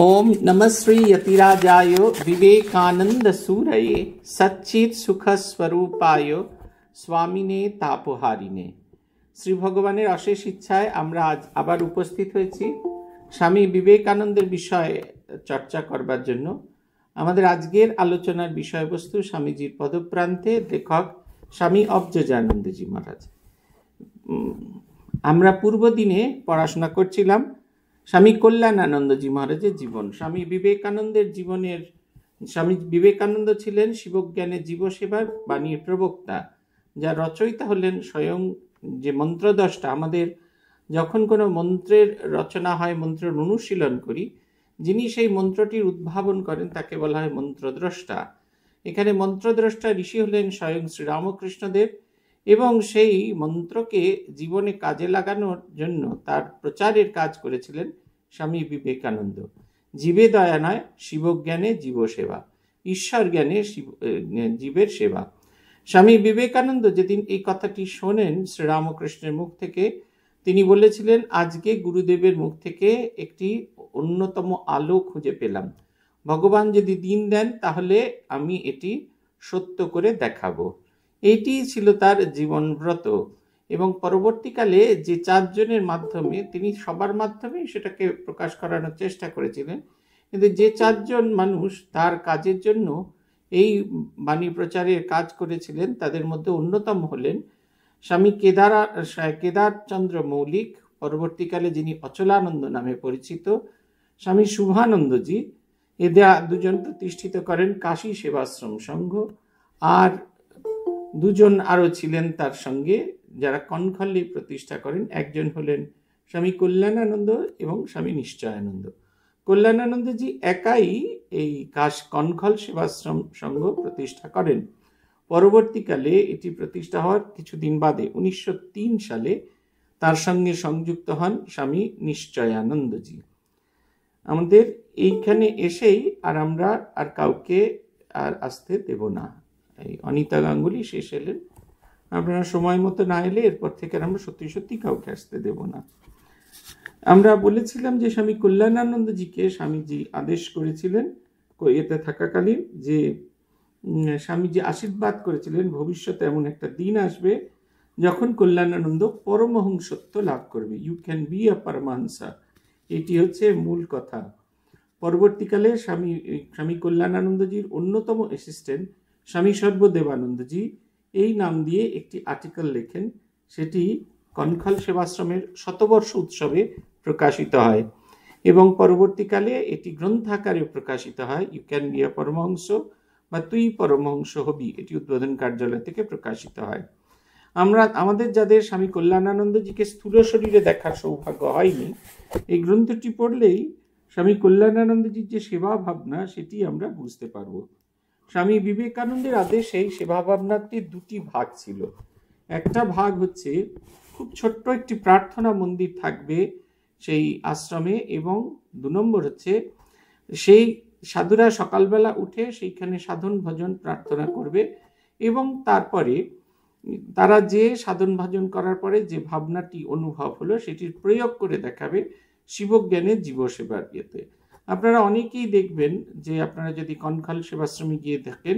ओम नमः श्री यतिराजायो विवेकानंद सूरये सच्चित सुख স্বামী স্বামিনে তাপহারিনে শ্রী ভগবানের অশেষ ইচ্ছায় আমরা আজ আবার উপস্থিত হয়েছি স্বামী বিবেকানন্দের বিষয়ে চর্চা করবার জন্য আমাদের আজকের আলোচনার বিষয়বস্তু স্বামীজির পদপ্রান্তে লেখক স্বামী অব্জজানন্দজি মহারাজ আমরা পূর্বদিনে পড়াশোনা করছিলাম স্বামী আনন্দজী মহারাজের জীবন স্বামী বিবেকানন্দের জীবনের স্বামী বিবেকানন্দ ছিলেন শিবজ্ঞানে জীবসেবার বাণীর প্রবক্তা যা রচয়িতা হলেন স্বয়ং যে মন্ত্রদশটা আমাদের যখন কোনো মন্ত্রের রচনা হয় মন্ত্রের অনুশীলন করি যিনি সেই মন্ত্রটির উদ্ভাবন করেন তাকে বলা হয় মন্ত্রদ্রষ্টা এখানে মন্ত্রদ্রষ্টা ঋষি হলেন স্বয়ং শ্রীরামকৃষ্ণদেব এবং সেই মন্ত্রকে জীবনে কাজে লাগানোর জন্য তার প্রচারের কাজ করেছিলেন স্বামী বিবেকানন্দ জীবে দয়া নয় শিবজ্ঞানে জীবসেবা ঈশ্বর জ্ঞানে শিব জীবের সেবা স্বামী বিবেকানন্দ যেদিন এই কথাটি শোনেন শ্রীরামকৃষ্ণের মুখ থেকে তিনি বলেছিলেন আজকে গুরুদেবের মুখ থেকে একটি অন্যতম আলো খুঁজে পেলাম ভগবান যদি দিন দেন তাহলে আমি এটি সত্য করে দেখাবো এটিই ছিল তার জীবনব্রত এবং পরবর্তীকালে যে চারজনের মাধ্যমে তিনি সবার মাধ্যমে সেটাকে প্রকাশ করানোর চেষ্টা করেছিলেন কিন্তু যে চারজন মানুষ তার কাজের জন্য এই বাণী প্রচারের কাজ করেছিলেন তাদের মধ্যে অন্যতম হলেন স্বামী কেদারা কেদারচন্দ্র মৌলিক পরবর্তীকালে যিনি অচলানন্দ নামে পরিচিত স্বামী শুভানন্দজি এদের দুজন প্রতিষ্ঠিত করেন কাশী সেবাশ্রম সংঘ আর দুজন আরও ছিলেন তার সঙ্গে যারা কনখল্লি প্রতিষ্ঠা করেন একজন হলেন স্বামী কল্যাণানন্দ এবং স্বামী নিশ্চয়ানন্দ কল্যাণানন্দজি একাই এই কাশ কনখল সেবাশ্রম সংঘ প্রতিষ্ঠা করেন পরবর্তীকালে এটি প্রতিষ্ঠা হওয়ার কিছুদিন বাদে উনিশশো সালে তার সঙ্গে সংযুক্ত হন স্বামী নিশ্চয়ানন্দজি আমাদের এইখানে এসেই আর আমরা আর কাউকে আর আসতে দেব না এই অনিতা গাঙ্গুলি শেষ এলেন আপনারা সময় মতো না এলে এরপর থেকে আমরা সত্যি সত্যি কাউকে আসতে দেব না আমরা বলেছিলাম যে স্বামী কল্যাণানন্দজিকে স্বামীজি আদেশ করেছিলেন এতে থাকাকালীন যে স্বামীজি আশীর্বাদ করেছিলেন ভবিষ্যতে এমন একটা দিন আসবে যখন কল্যাণানন্দ পরমহংসত্ব লাভ করবে you can be a Paramahansa এটি হচ্ছে মূল কথা পরবর্তীকালে স্বামী স্বামী কল্যাণানন্দজির অন্যতম অ্যাসিস্ট্যান্ট স্বামী সর্বদেবানন্দজি এই নাম দিয়ে একটি আর্টিকেল লেখেন সেটি কনখাল সেবাশ্রমের শতবর্ষ উৎসবে প্রকাশিত হয় এবং পরবর্তীকালে এটি গ্রন্থাকারে প্রকাশিত হয় you can be a Paramahansa বা তুই পরমহংস হবি এটি উদ্বোধন কার্যালয় থেকে প্রকাশিত হয় আমরা আমাদের যাদের স্বামী কল্যাণানন্দজিকে স্থূল শরীরে দেখার সৌভাগ্য হয়নি এই গ্রন্থটি পড়লেই স্বামী কল্যাণানন্দজির যে সেবা ভাবনা সেটি আমরা বুঝতে পারবো স্বামী বিবেকানন্দের আদেশে সেবা ভাবনাটির দুটি ভাগ ছিল একটা ভাগ হচ্ছে খুব ছোট্ট একটি প্রার্থনা মন্দির থাকবে সেই আশ্রমে এবং দু নম্বর হচ্ছে সেই সাধুরা সকালবেলা উঠে সেইখানে সাধন ভজন প্রার্থনা করবে এবং তারপরে তারা যে সাধন ভজন করার পরে যে ভাবনাটি অনুভব হলো সেটির প্রয়োগ করে দেখাবে শিবজ্ঞানের জীবসেবার ইয়েতে আপনারা অনেকেই দেখবেন যে আপনারা যদি কনখাল সেবাশ্রমে গিয়ে দেখেন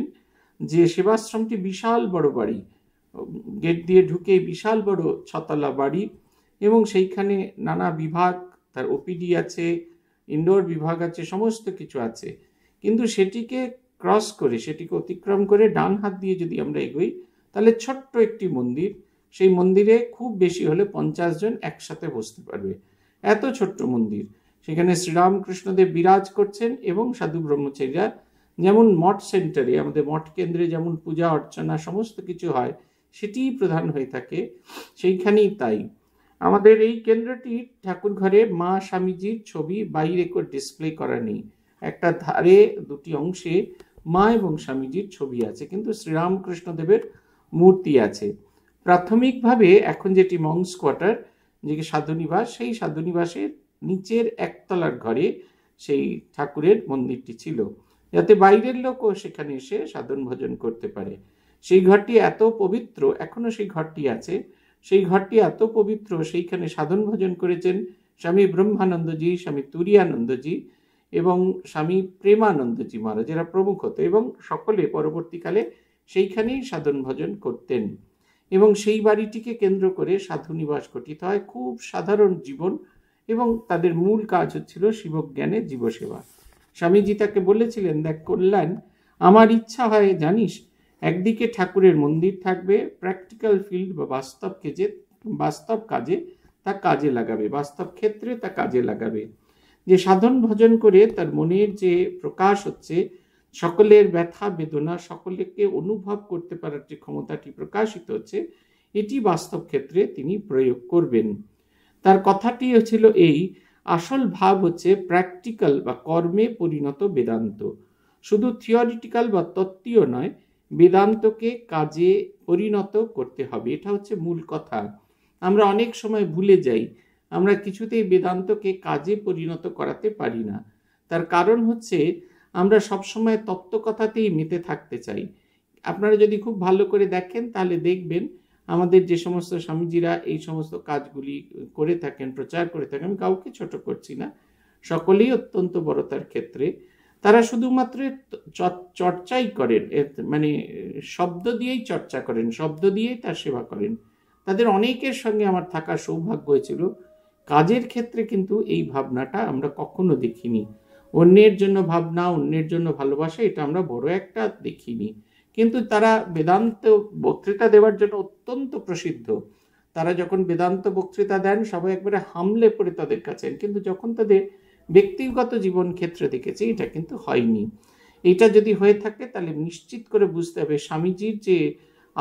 যে সেবাশ্রমটি বিশাল বড় বাড়ি গেট দিয়ে ঢুকে বিশাল বড় ছতলা বাড়ি এবং সেইখানে নানা বিভাগ তার ওপিডি আছে ইনডোর বিভাগ আছে সমস্ত কিছু আছে কিন্তু সেটিকে ক্রস করে সেটিকে অতিক্রম করে ডান হাত দিয়ে যদি আমরা এগোই তাহলে ছোট্ট একটি মন্দির সেই মন্দিরে খুব বেশি হলে পঞ্চাশ জন একসাথে বসতে পারবে এত ছোট্ট মন্দির সেখানে শ্রীরামকৃষ্ণদেব বিরাজ করছেন এবং সাধু ব্রহ্মচারীরা যেমন মঠ সেন্টারে আমাদের মঠ কেন্দ্রে যেমন পূজা অর্চনা সমস্ত কিছু হয় সেটিই প্রধান হয়ে থাকে সেইখানেই তাই আমাদের এই কেন্দ্রটি ঠাকুর ঘরে মা স্বামীজির ছবি বাইরে করে ডিসপ্লে করা নেই একটা ধারে দুটি অংশে মা এবং স্বামীজির ছবি আছে কিন্তু শ্রীরামকৃষ্ণদেবের মূর্তি আছে প্রাথমিকভাবে এখন যেটি মংস কোয়ার্টার যে সাধুনিবাস সেই সাধুনিবাসের নিচের একতলার ঘরে সেই ঠাকুরের মন্দিরটি ছিল যাতে বাইরের লোকও সেখানে এসে সাধন ভোজন করতে পারে সেই ঘরটি এত পবিত্র এখনো সেই ঘরটি আছে সেই ঘরটি এত পবিত্র সেইখানে সাধন ভজন করেছেন স্বামী ব্রহ্মানন্দজি স্বামী তুরিয়ানন্দজি এবং স্বামী প্রেমানন্দজি মহারাজেরা প্রমুখ হতো এবং সকলে পরবর্তীকালে সেইখানেই সাধন ভজন করতেন এবং সেই বাড়িটিকে কেন্দ্র করে সাধু নিবাস গঠিত হয় খুব সাধারণ জীবন এবং তাদের মূল কাজ হচ্ছিল শিবজ্ঞানের জীবসেবা স্বামীজি তাকে বলেছিলেন দেখ কল্যাণ আমার ইচ্ছা হয় জানিস একদিকে ঠাকুরের মন্দির থাকবে প্র্যাকটিক্যাল ফিল্ড বা বাস্তব কেজে বাস্তব কাজে তা কাজে লাগাবে বাস্তব ক্ষেত্রে তা কাজে লাগাবে যে সাধন ভজন করে তার মনের যে প্রকাশ হচ্ছে সকলের ব্যথা বেদনা সকলেকে অনুভব করতে পারার যে ক্ষমতাটি প্রকাশিত হচ্ছে এটি বাস্তব ক্ষেত্রে তিনি প্রয়োগ করবেন তার কথাটি ছিল এই আসল ভাব হচ্ছে প্র্যাকটিক্যাল বা কর্মে পরিণত বেদান্ত শুধু থিওরিটিক্যাল বা তত্ত্বীয় নয় বেদান্তকে কাজে পরিণত করতে হবে এটা হচ্ছে মূল কথা আমরা অনেক সময় ভুলে যাই আমরা কিছুতেই বেদান্তকে কাজে পরিণত করাতে পারি না তার কারণ হচ্ছে আমরা সবসময় তত্ত্ব কথাতেই মেতে থাকতে চাই আপনারা যদি খুব ভালো করে দেখেন তাহলে দেখবেন আমাদের যে সমস্ত স্বামীজিরা এই সমস্ত কাজগুলি করে থাকেন প্রচার করে থাকেন আমি কাউকে ছোট করছি না সকলেই অত্যন্ত বড়তার ক্ষেত্রে তারা শুধুমাত্র চর্চাই করেন মানে শব্দ দিয়েই চর্চা করেন শব্দ দিয়েই তার সেবা করেন তাদের অনেকের সঙ্গে আমার থাকার সৌভাগ্য হয়েছিল কাজের ক্ষেত্রে কিন্তু এই ভাবনাটা আমরা কখনো দেখিনি অন্যের জন্য ভাবনা অন্যের জন্য ভালোবাসা এটা আমরা বড় একটা দেখিনি কিন্তু তারা বেদান্ত বক্তৃতা দেওয়ার জন্য অত্যন্ত প্রসিদ্ধ তারা যখন বেদান্ত বক্তৃতা দেন সবাই একবারে হামলে পড়ে তাদের কাছে কিন্তু যখন তাদের ব্যক্তিগত জীবন ক্ষেত্রে দেখেছি এটা কিন্তু হয়নি এটা যদি হয়ে থাকে তাহলে নিশ্চিত করে বুঝতে হবে স্বামীজির যে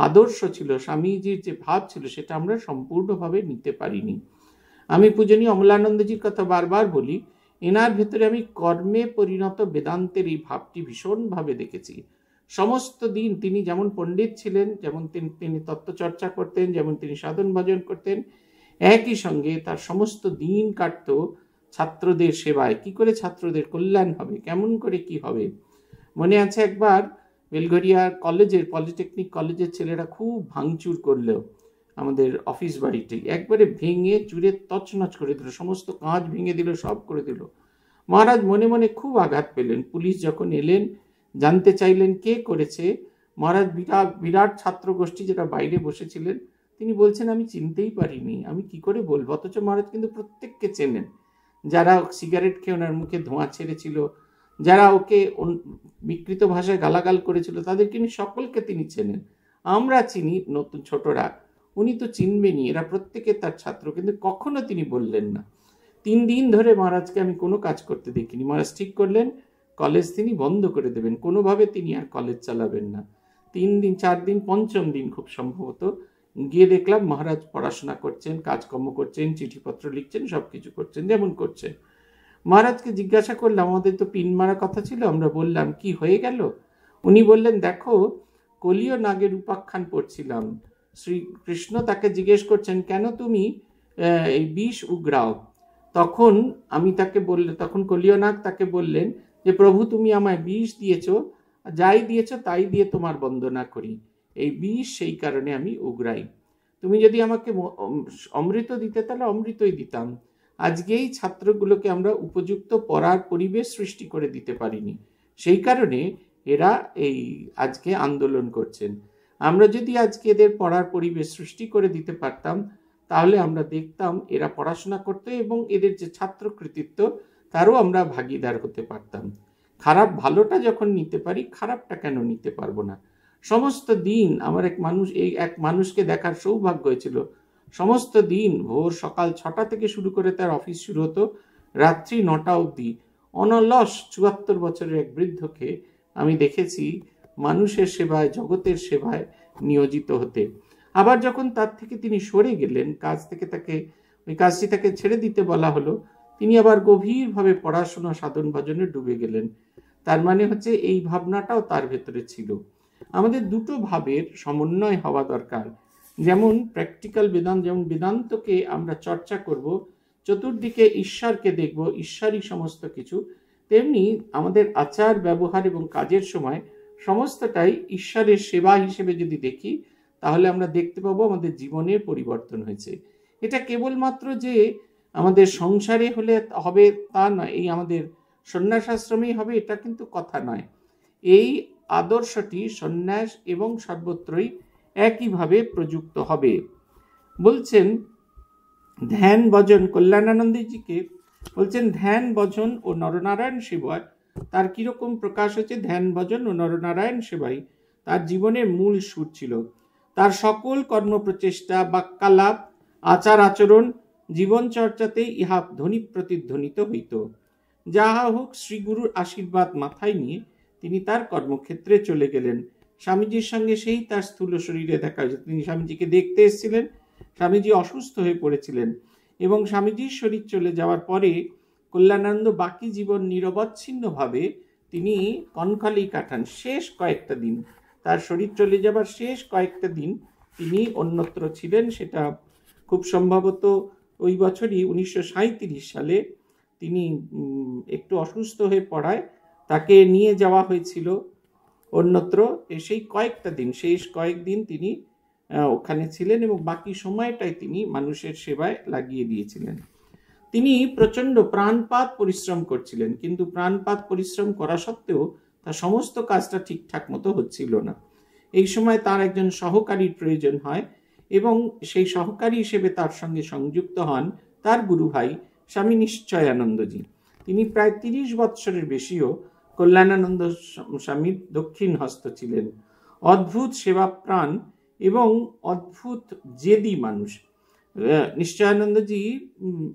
আদর্শ ছিল স্বামীজির যে ভাব ছিল সেটা আমরা সম্পূর্ণভাবে নিতে পারিনি আমি পূজনীয় অমলানন্দজির কথা বারবার বলি এনার ভেতরে আমি কর্মে পরিণত বেদান্তের এই ভাবটি ভীষণভাবে দেখেছি সমস্ত দিন তিনি যেমন পণ্ডিত ছিলেন যেমন তিনি তিনি তত্ত্বচর্চা করতেন যেমন তিনি সাধন ভজন করতেন একই সঙ্গে তার সমস্ত দিন কাটত ছাত্রদের সেবায় কি করে ছাত্রদের কল্যাণ হবে কেমন করে কি হবে মনে আছে একবার বেলঘরিয়ার কলেজের পলিটেকনিক কলেজের ছেলেরা খুব ভাঙচুর করলো আমাদের অফিস বাড়িটি একবারে ভেঙে চুরে তছনছ করে দিল সমস্ত কাঁচ ভেঙে দিল সব করে দিল মহারাজ মনে মনে খুব আঘাত পেলেন পুলিশ যখন এলেন জানতে চাইলেন কে করেছে মহারাজ বিরাট বিরাট ছাত্র গোষ্ঠী যেটা বাইরে বসেছিলেন তিনি বলছেন আমি চিনতেই পারিনি আমি কি করে বলবো অথচ মহারাজ কিন্তু প্রত্যেককে চেনেন যারা সিগারেট খেয়ে ওনার মুখে ধোঁয়া ছেড়েছিল যারা ওকে বিকৃত ভাষায় গালাগাল করেছিল তাদের কিন্তু সকলকে তিনি চেনেন আমরা চিনি নতুন ছোটরা উনি তো চিনবেনি এরা প্রত্যেকে তার ছাত্র কিন্তু কখনো তিনি বললেন না তিন দিন ধরে মহারাজকে আমি কোনো কাজ করতে দেখিনি মহারাজ ঠিক করলেন কলেজ তিনি বন্ধ করে দেবেন কোনোভাবে তিনি আর কলেজ চালাবেন না তিন দিন চার দিন পঞ্চম দিন খুব সম্ভবত গিয়ে দেখলাম মহারাজ পড়াশোনা করছেন কাজকর্ম করছেন চিঠিপত্র লিখছেন সব কিছু করছেন যেমন করছেন মহারাজকে জিজ্ঞাসা করলাম আমাদের তো পিন মারা কথা ছিল আমরা বললাম কি হয়ে গেল উনি বললেন দেখো কলীয় নাগের উপাখ্যান পড়ছিলাম শ্রীকৃষ্ণ তাকে জিজ্ঞেস করছেন কেন তুমি এই বিষ উগ্রাও তখন আমি তাকে বললে তখন কলীয় নাগ তাকে বললেন যে প্রভু তুমি আমায় বিষ দিয়েছ যাই দিয়েছ তাই দিয়ে তোমার বন্দনা করি এই বিষ সেই কারণে আমি উগরাই তুমি যদি আমাকে অমৃত দিতে তাহলে অমৃতই দিতাম আজকেই ছাত্রগুলোকে আমরা উপযুক্ত পড়ার পরিবেশ সৃষ্টি করে দিতে পারিনি সেই কারণে এরা এই আজকে আন্দোলন করছেন আমরা যদি আজকে এদের পড়ার পরিবেশ সৃষ্টি করে দিতে পারতাম তাহলে আমরা দেখতাম এরা পড়াশোনা করতে এবং এদের যে ছাত্র কৃতিত্ব তারও আমরা ভাগিদার হতে পারতাম খারাপ ভালোটা যখন নিতে পারি খারাপটা কেন নিতে পারবো না সমস্ত দিন আমার এক মানুষ এই এক মানুষকে দেখার সৌভাগ্য হয়েছিল সমস্ত দিন ভোর সকাল ছটা থেকে শুরু করে তার অফিস শুরু হতো রাত্রি নটা অবধি অনলস চুয়াত্তর বছরের এক বৃদ্ধকে আমি দেখেছি মানুষের সেবায় জগতের সেবায় নিয়োজিত হতে আবার যখন তার থেকে তিনি সরে গেলেন কাজ থেকে তাকে ওই কাজটি তাকে ছেড়ে দিতে বলা হলো তিনি আবার গভীরভাবে পড়াশোনা সাধন ভজনে ডুবে গেলেন তার মানে হচ্ছে এই ভাবনাটাও তার ভেতরে ছিল আমাদের দুটো ভাবের সমন্বয় হওয়া দরকার যেমন প্র্যাকটিক্যাল বেদান্ত যেমন বেদান্তকে আমরা চর্চা করব চতুর্দিকে ঈশ্বরকে দেখব ঈশ্বরই সমস্ত কিছু তেমনি আমাদের আচার ব্যবহার এবং কাজের সময় সমস্তটাই ঈশ্বরের সেবা হিসেবে যদি দেখি তাহলে আমরা দেখতে পাবো আমাদের জীবনের পরিবর্তন হয়েছে এটা কেবলমাত্র যে আমাদের সংসারে হলে হবে তা নয় এই আমাদের সন্ন্যাস আশ্রমেই হবে এটা কিন্তু কথা নয় এই আদর্শটি সন্ন্যাস এবং সর্বত্রই একইভাবে প্রযুক্ত হবে বলছেন ধ্যান ভজন কল্যাণানন্দীজিকে বলছেন ধ্যান ভজন ও নরনারায়ণ সেবায় তার কীরকম প্রকাশ হচ্ছে ধ্যান ভজন ও নরনারায়ণ সেবাই তার জীবনের মূল সুর ছিল তার সকল কর্মপ্রচেষ্টা বাক্যালাপ আচার আচরণ জীবনচর্চাতেই ইহা ধ্বনি প্রতিধ্বনিত হইত যাহা হোক শ্রীগুরুর আশীর্বাদ মাথায় নিয়ে তিনি তার কর্মক্ষেত্রে চলে গেলেন স্বামীজির সঙ্গে সেই তার স্থূল শরীরে দেখা তিনি স্বামীজিকে দেখতে এসেছিলেন স্বামীজি অসুস্থ হয়ে পড়েছিলেন এবং স্বামীজির শরীর চলে যাওয়ার পরে কল্যাণানন্দ বাকি জীবন নিরবচ্ছিন্নভাবে তিনি কনকলেই কাটান শেষ কয়েকটা দিন তার শরীর চলে যাবার শেষ কয়েকটা দিন তিনি অন্যত্র ছিলেন সেটা খুব সম্ভবত ওই বছরই উনিশশো সালে তিনি একটু অসুস্থ হয়ে পড়ায় তাকে নিয়ে যাওয়া হয়েছিল অন্যত্র সেই কয়েকটা দিন শেষ কয়েকদিন তিনি ওখানে ছিলেন এবং বাকি সময়টাই তিনি মানুষের সেবায় লাগিয়ে দিয়েছিলেন তিনি প্রচণ্ড প্রাণপাত পরিশ্রম করছিলেন কিন্তু প্রাণপাত পরিশ্রম করা সত্ত্বেও তার সমস্ত কাজটা ঠিকঠাক মতো হচ্ছিল না এই সময় তার একজন সহকারীর প্রয়োজন হয় এবং সেই সহকারী হিসেবে তার সঙ্গে সংযুক্ত হন তার গুরুভাই স্বামী নিশ্চয়ানন্দজি তিনি প্রায় তিরিশ বৎসরের বেশিও কল্যাণানন্দ স্বামীর দক্ষিণ হস্ত ছিলেন অদ্ভুত সেবাপ্রাণ এবং অদ্ভুত জেদি মানুষ নিশ্চয়ানন্দজি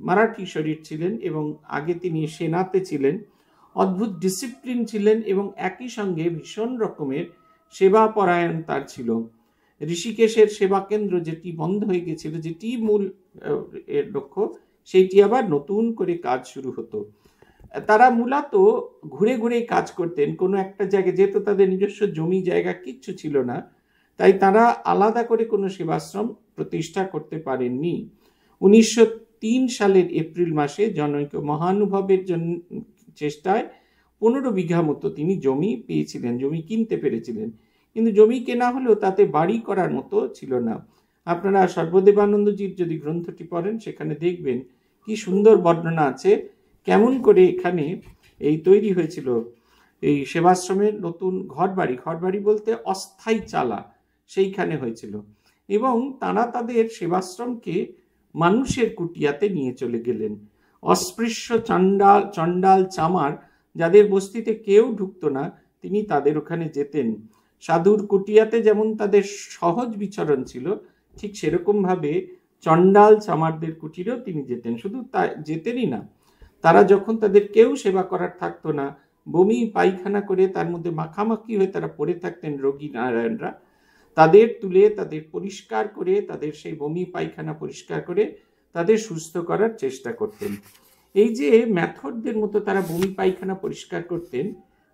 মারাঠি শরীর ছিলেন এবং আগে তিনি সেনাতে ছিলেন অদ্ভুত ডিসিপ্লিন ছিলেন এবং একই সঙ্গে ভীষণ রকমের সেবা পরায়ণ তার ছিল ঋষিকেশের সেবা কেন্দ্র যেটি বন্ধ হয়ে গেছিল যেটি মূল এর লক্ষ্য সেইটি আবার নতুন করে কাজ শুরু হতো তারা মূলত ঘুরে ঘুরেই কাজ করতেন কোনো একটা জায়গায় যেহেতু তাদের নিজস্ব জমি জায়গা কিচ্ছু ছিল না তাই তারা আলাদা করে কোনো সেবাশ্রম প্রতিষ্ঠা করতে পারেননি উনিশশো তিন সালের এপ্রিল মাসে জনৈক মহানুভবের জন্য চেষ্টায় পনেরো বিঘা মতো তিনি জমি পেয়েছিলেন জমি কিনতে পেরেছিলেন কিন্তু জমি কেনা হলেও তাতে বাড়ি করার মতো ছিল না আপনারা সর্বদেবানন্দজির যদি গ্রন্থটি পড়েন সেখানে দেখবেন কি সুন্দর বর্ণনা আছে কেমন করে এখানে এই তৈরি হয়েছিল এই সেবাশ্রমের নতুন ঘরবাড়ি ঘরবাড়ি বলতে অস্থায়ী চালা সেইখানে হয়েছিল এবং তারা তাদের সেবাশ্রমকে মানুষের কুটিয়াতে নিয়ে চলে গেলেন অস্পৃশ্য চণ্ডাল চণ্ডাল চামার যাদের বস্তিতে কেউ ঢুকতো না তিনি তাদের ওখানে যেতেন সাধুর কুটিয়াতে যেমন তাদের সহজ বিচরণ ছিল ঠিক সেরকমভাবে চণ্ডাল চামারদের কুটিরেও তিনি যেতেন শুধু তা যেতেনই না তারা যখন তাদের কেউ সেবা করার থাকতো না বমি পায়খানা করে তার মধ্যে মাখামাখি হয়ে তারা পড়ে থাকতেন রোগী নারায়ণরা তাদের তুলে তাদের পরিষ্কার করে তাদের সেই বমি পায়খানা পরিষ্কার করে তাদের সুস্থ করার চেষ্টা করতেন এই যে ম্যাথডদের মতো তারা বমি পায়খানা পরিষ্কার করতেন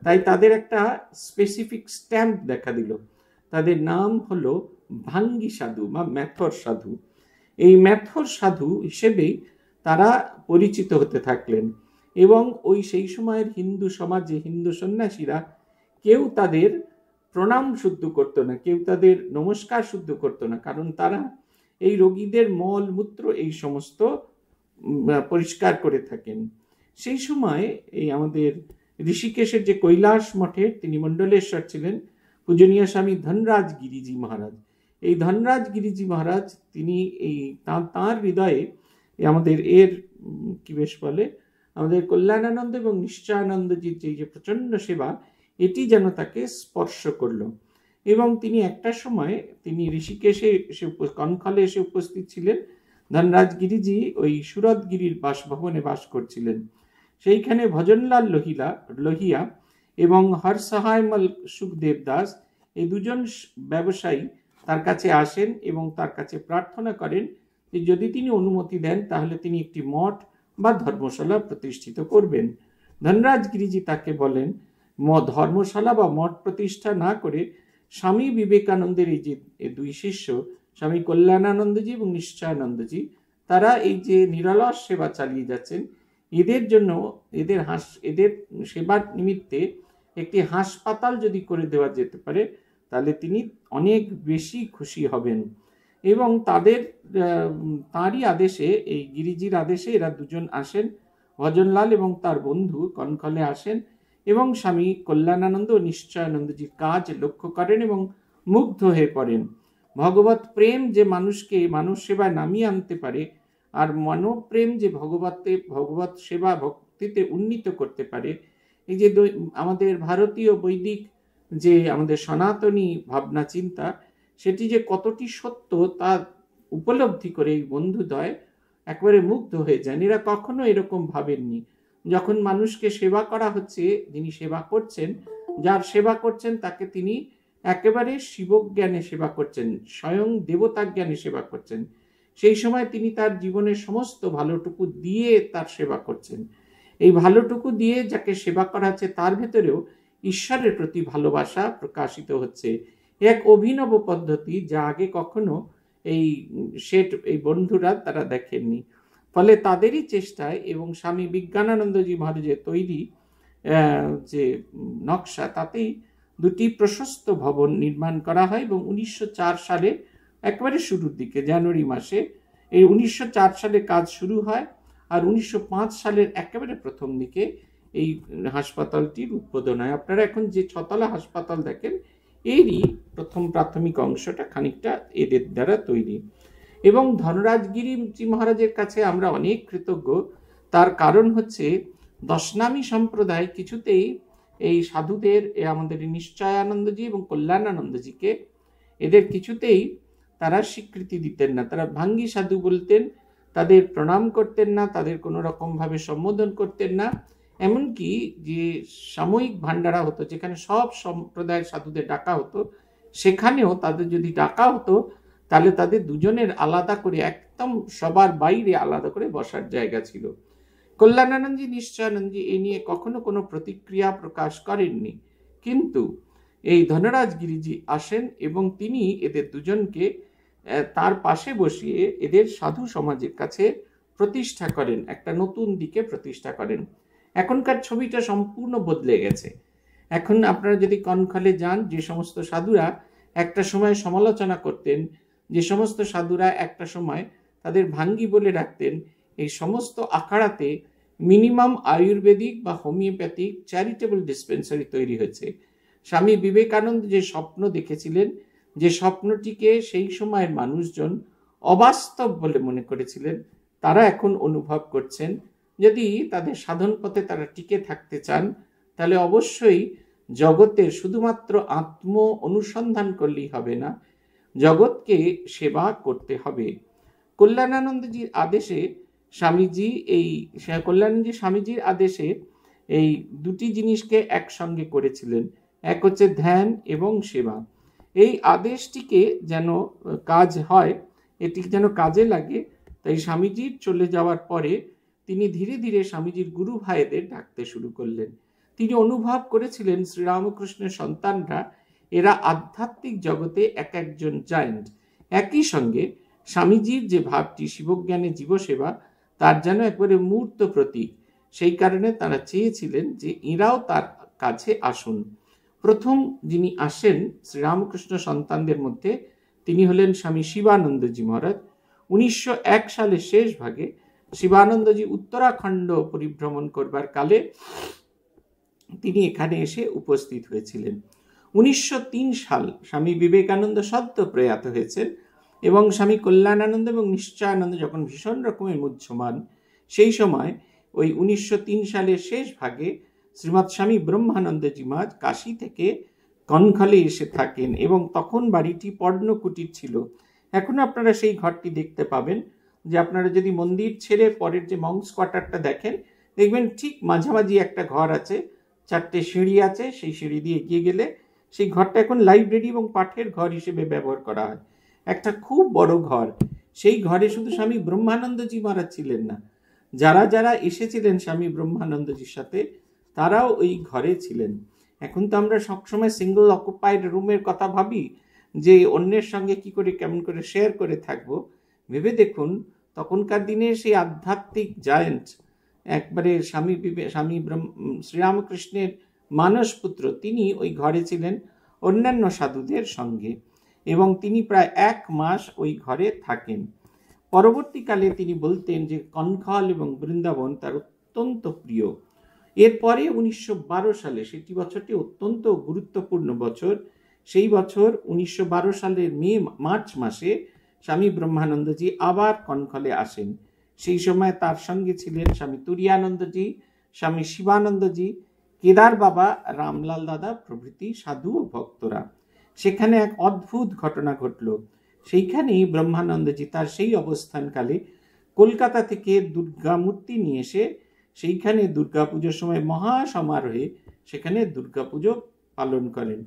তাই তাদের একটা স্পেসিফিক স্ট্যাম্প দেখা দিল তাদের নাম হলো ভাঙ্গি সাধু বা ম্যাথর সাধু এই ম্যাথর সাধু হিসেবেই তারা পরিচিত হতে থাকলেন এবং ওই সেই সময়ের হিন্দু সমাজে হিন্দু সন্ন্যাসীরা কেউ তাদের প্রণাম শুদ্ধ করতো না কেউ তাদের নমস্কার শুদ্ধ করতো না কারণ তারা এই রোগীদের মল মূত্র এই সমস্ত পরিষ্কার করে থাকেন সেই সময় এই আমাদের ঋষিকেশের যে কৈলাস মঠের তিনি মণ্ডলেশ্বর ছিলেন পূজনীয় স্বামী ধনরাজ গিরিজি মহারাজ এই ধনরাজ গিরিজি মহারাজ তিনি এই তাঁর হৃদয়ে আমাদের এর কি বেশ বলে আমাদের কল্যাণানন্দ এবং নিশ্চয়ানন্দজির যে যে প্রচণ্ড সেবা এটি যেন তাকে স্পর্শ করল এবং তিনি একটা সময় তিনি ঋষিকেশে এসে কনখলে এসে উপস্থিত ছিলেন ধনরাজগিরিজি ওই সুরতগিরির বাসভবনে বাস করছিলেন সেইখানে ভজনলাল লোহিলা লোহিয়া এবং হরসহায়মল সুখদেব দাস এই দুজন ব্যবসায়ী তার কাছে আসেন এবং তার কাছে প্রার্থনা করেন যে যদি তিনি অনুমতি দেন তাহলে তিনি একটি মঠ বা ধর্মশালা প্রতিষ্ঠিত করবেন ধনরাজ গিরিজি তাকে বলেন ধর্মশালা বা মঠ প্রতিষ্ঠা না করে স্বামী বিবেকানন্দের এই যে দুই শিষ্য স্বামী কল্যাণানন্দজি এবং নিশ্চয়ানন্দজি তারা এই যে নিরলস সেবা চালিয়ে যাচ্ছেন এদের জন্য এদের হাস এদের সেবার নিমিত্তে একটি হাসপাতাল যদি করে দেওয়া যেতে পারে তাহলে তিনি অনেক বেশি খুশি হবেন এবং তাদের তাঁরই আদেশে এই গিরিজির আদেশে এরা দুজন আসেন ভজনলাল এবং তার বন্ধু কনকলে আসেন এবং স্বামী কল্যাণানন্দ ও নিশ্চয়ানন্দজির কাজ লক্ষ্য করেন এবং মুগ্ধ হয়ে পড়েন ভগবত প্রেম যে মানুষকে মানুষ সেবায় নামিয়ে আনতে পারে আর মনপ্রেম যে ভগবতে ভগবত সেবা ভক্তিতে উন্নীত করতে পারে এই যে আমাদের ভারতীয় বৈদিক যে আমাদের সনাতনী ভাবনা চিন্তা সেটি যে কতটি সত্য তা উপলব্ধি করে এই বন্ধুদ্বয় একবারে মুগ্ধ হয়ে যান এরা কখনো এরকম ভাবেননি যখন মানুষকে সেবা করা হচ্ছে যিনি সেবা করছেন যার সেবা করছেন তাকে তিনি একেবারে শিবজ্ঞানে সেবা করছেন স্বয়ং দেবতা জ্ঞানে সেবা করছেন সেই সময় তিনি তার জীবনের সমস্ত ভালোটুকু দিয়ে তার সেবা করছেন এই ভালোটুকু দিয়ে যাকে সেবা করা হচ্ছে তার ভেতরেও ঈশ্বরের প্রতি ভালোবাসা প্রকাশিত হচ্ছে এক অভিনব পদ্ধতি যা আগে কখনো এই শেঠ এই বন্ধুরা তারা দেখেননি ফলে তাদেরই চেষ্টায় এবং স্বামী বিজ্ঞানানন্দজি মহারাজের তৈরি যে নকশা তাতেই দুটি প্রশস্ত ভবন নির্মাণ করা হয় এবং উনিশশো সালে একেবারে শুরুর দিকে জানুয়ারি মাসে এই উনিশশো সালে কাজ শুরু হয় আর উনিশশো সালের একেবারে প্রথম দিকে এই হাসপাতালটির উদ্বোধন হয় আপনারা এখন যে ছতলা হাসপাতাল দেখেন এরই প্রথম প্রাথমিক অংশটা খানিকটা এদের দ্বারা তৈরি এবং ধনরাজগিরি মহারাজের কাছে আমরা অনেক কৃতজ্ঞ তার কারণ হচ্ছে দশনামী সম্প্রদায় কিছুতেই এই সাধুদের আমাদের নিশ্চয়ানন্দজি এবং কল্যাণানন্দজিকে এদের কিছুতেই তারা স্বীকৃতি দিতেন না তারা ভাঙ্গি সাধু বলতেন তাদের প্রণাম করতেন না তাদের কোনো রকমভাবে সম্বোধন করতেন না এমনকি যে সাময়িক ভাণ্ডারা হতো যেখানে সব সম্প্রদায়ের সাধুদের ডাকা হতো সেখানেও তাদের যদি ডাকা হতো তাহলে তাদের দুজনের আলাদা করে একদম সবার বাইরে আলাদা করে বসার জায়গা ছিল কল্যাণানন্দজি নিশ্চয়ানন্দজি এ নিয়ে কখনো কোনো প্রতিক্রিয়া প্রকাশ করেননি কিন্তু এই ধনরাজ গিরিজি আসেন এবং তিনি এদের দুজনকে তার পাশে বসিয়ে এদের সাধু সমাজের কাছে প্রতিষ্ঠা করেন একটা নতুন দিকে প্রতিষ্ঠা করেন এখনকার ছবিটা সম্পূর্ণ বদলে গেছে এখন আপনারা যদি কনখলে যান যে সমস্ত সাধুরা একটা সময় সমালোচনা করতেন যে সমস্ত সাধুরা একটা সময় তাদের ভাঙ্গি বলে রাখতেন এই সমস্ত আখাড়াতে মিনিমাম আয়ুর্বেদিক বা হোমিওপ্যাথিক চ্যারিটেবল ডিসপেন্সারি তৈরি হয়েছে স্বামী বিবেকানন্দ যে স্বপ্ন দেখেছিলেন যে স্বপ্নটিকে সেই সময়ের মানুষজন অবাস্তব বলে মনে করেছিলেন তারা এখন অনুভব করছেন যদি তাদের সাধন পথে তারা টিকে থাকতে চান তাহলে অবশ্যই জগতের শুধুমাত্র আত্ম অনুসন্ধান করলেই হবে না জগৎকে সেবা করতে হবে কল্যাণানন্দজির আদেশে স্বামীজি এই কল্যাণজি স্বামীজির আদেশে এই দুটি জিনিসকে একসঙ্গে করেছিলেন এক হচ্ছে ধ্যান এবং সেবা এই আদেশটিকে যেন কাজ হয় এটি যেন কাজে লাগে তাই স্বামীজির চলে যাওয়ার পরে তিনি ধীরে ধীরে স্বামীজির গুরু ভাইদের ডাকতে শুরু করলেন তিনি অনুভব করেছিলেন শ্রীরামকৃষ্ণের সন্তানরা এরা আধ্যাত্মিক জগতে এক একজন জায়েন্ট একই সঙ্গে স্বামীজির যে ভাবটি শিবজ্ঞানে জীবসেবা তার যেন একবারে মূর্ত প্রতীক সেই কারণে তারা চেয়েছিলেন যে এরাও তার কাছে আসুন প্রথম যিনি আসেন শ্রীরামকৃষ্ণ সন্তানদের মধ্যে তিনি হলেন স্বামী শিবানন্দজি মহারাজ উনিশশো এক সালের শেষ ভাগে শিবানন্দজি উত্তরাখণ্ড পরিভ্রমণ করবার কালে তিনি এখানে এসে উপস্থিত হয়েছিলেন উনিশশো সাল স্বামী বিবেকানন্দ সদ্য প্রয়াত হয়েছেন এবং স্বামী কল্যাণানন্দ এবং নিশ্চয়ানন্দ যখন ভীষণ রকমের মুহ্যমান সেই সময় ওই উনিশশো সালের শেষ ভাগে শ্রীমৎ স্বামী ব্রহ্মানন্দজি মহারাজ কাশি থেকে কনখালে এসে থাকেন এবং তখন বাড়িটি পর্ণকুটির ছিল এখন আপনারা সেই ঘরটি দেখতে পাবেন যে আপনারা যদি মন্দির ছেড়ে পরের যে মংস কোয়ার্টারটা দেখেন দেখবেন ঠিক মাঝামাঝি একটা ঘর আছে চারটে সিঁড়ি আছে সেই সিঁড়ি দিয়ে এগিয়ে গেলে সেই ঘরটা এখন লাইব্রেরি এবং পাঠের ঘর হিসেবে ব্যবহার করা হয় একটা খুব বড় ঘর সেই ঘরে শুধু স্বামী ব্রহ্মানন্দজি মারা ছিলেন না যারা যারা এসেছিলেন স্বামী ব্রহ্মানন্দজির সাথে তারাও ওই ঘরে ছিলেন এখন তো আমরা সবসময় সিঙ্গল অকুপাইড রুমের কথা ভাবি যে অন্যের সঙ্গে কি করে কেমন করে শেয়ার করে থাকবো ভেবে দেখুন তখনকার দিনে সেই আধ্যাত্মিক জায়েন্ট একবারে স্বামী বিবে স্বামী শ্রীরামকৃষ্ণের মানস পুত্র তিনি ওই ঘরে ছিলেন অন্যান্য সাধুদের সঙ্গে এবং তিনি প্রায় এক মাস ওই ঘরে থাকেন পরবর্তীকালে তিনি বলতেন যে কনখল এবং বৃন্দাবন তার অত্যন্ত প্রিয় এরপরে উনিশশো সালে সেটি বছরটি অত্যন্ত গুরুত্বপূর্ণ বছর সেই বছর উনিশশো সালের মে মার্চ মাসে স্বামী ব্রহ্মানন্দজি আবার কনখলে আসেন সেই সময় তার সঙ্গে ছিলেন স্বামী তুরিয়ানন্দজি স্বামী শিবানন্দজি কেদার বাবা রামলাল দাদা প্রভৃতি সাধু ও ভক্তরা সেখানে এক অদ্ভুত ঘটনা ঘটল সেইখানে ব্রহ্মানন্দজি তার সেই অবস্থানকালে কলকাতা থেকে দুর্গামূর্তি নিয়ে এসে সেইখানে দুর্গাপুজোর সময় মহা সমারোহে সেখানে দুর্গাপুজো পালন করেন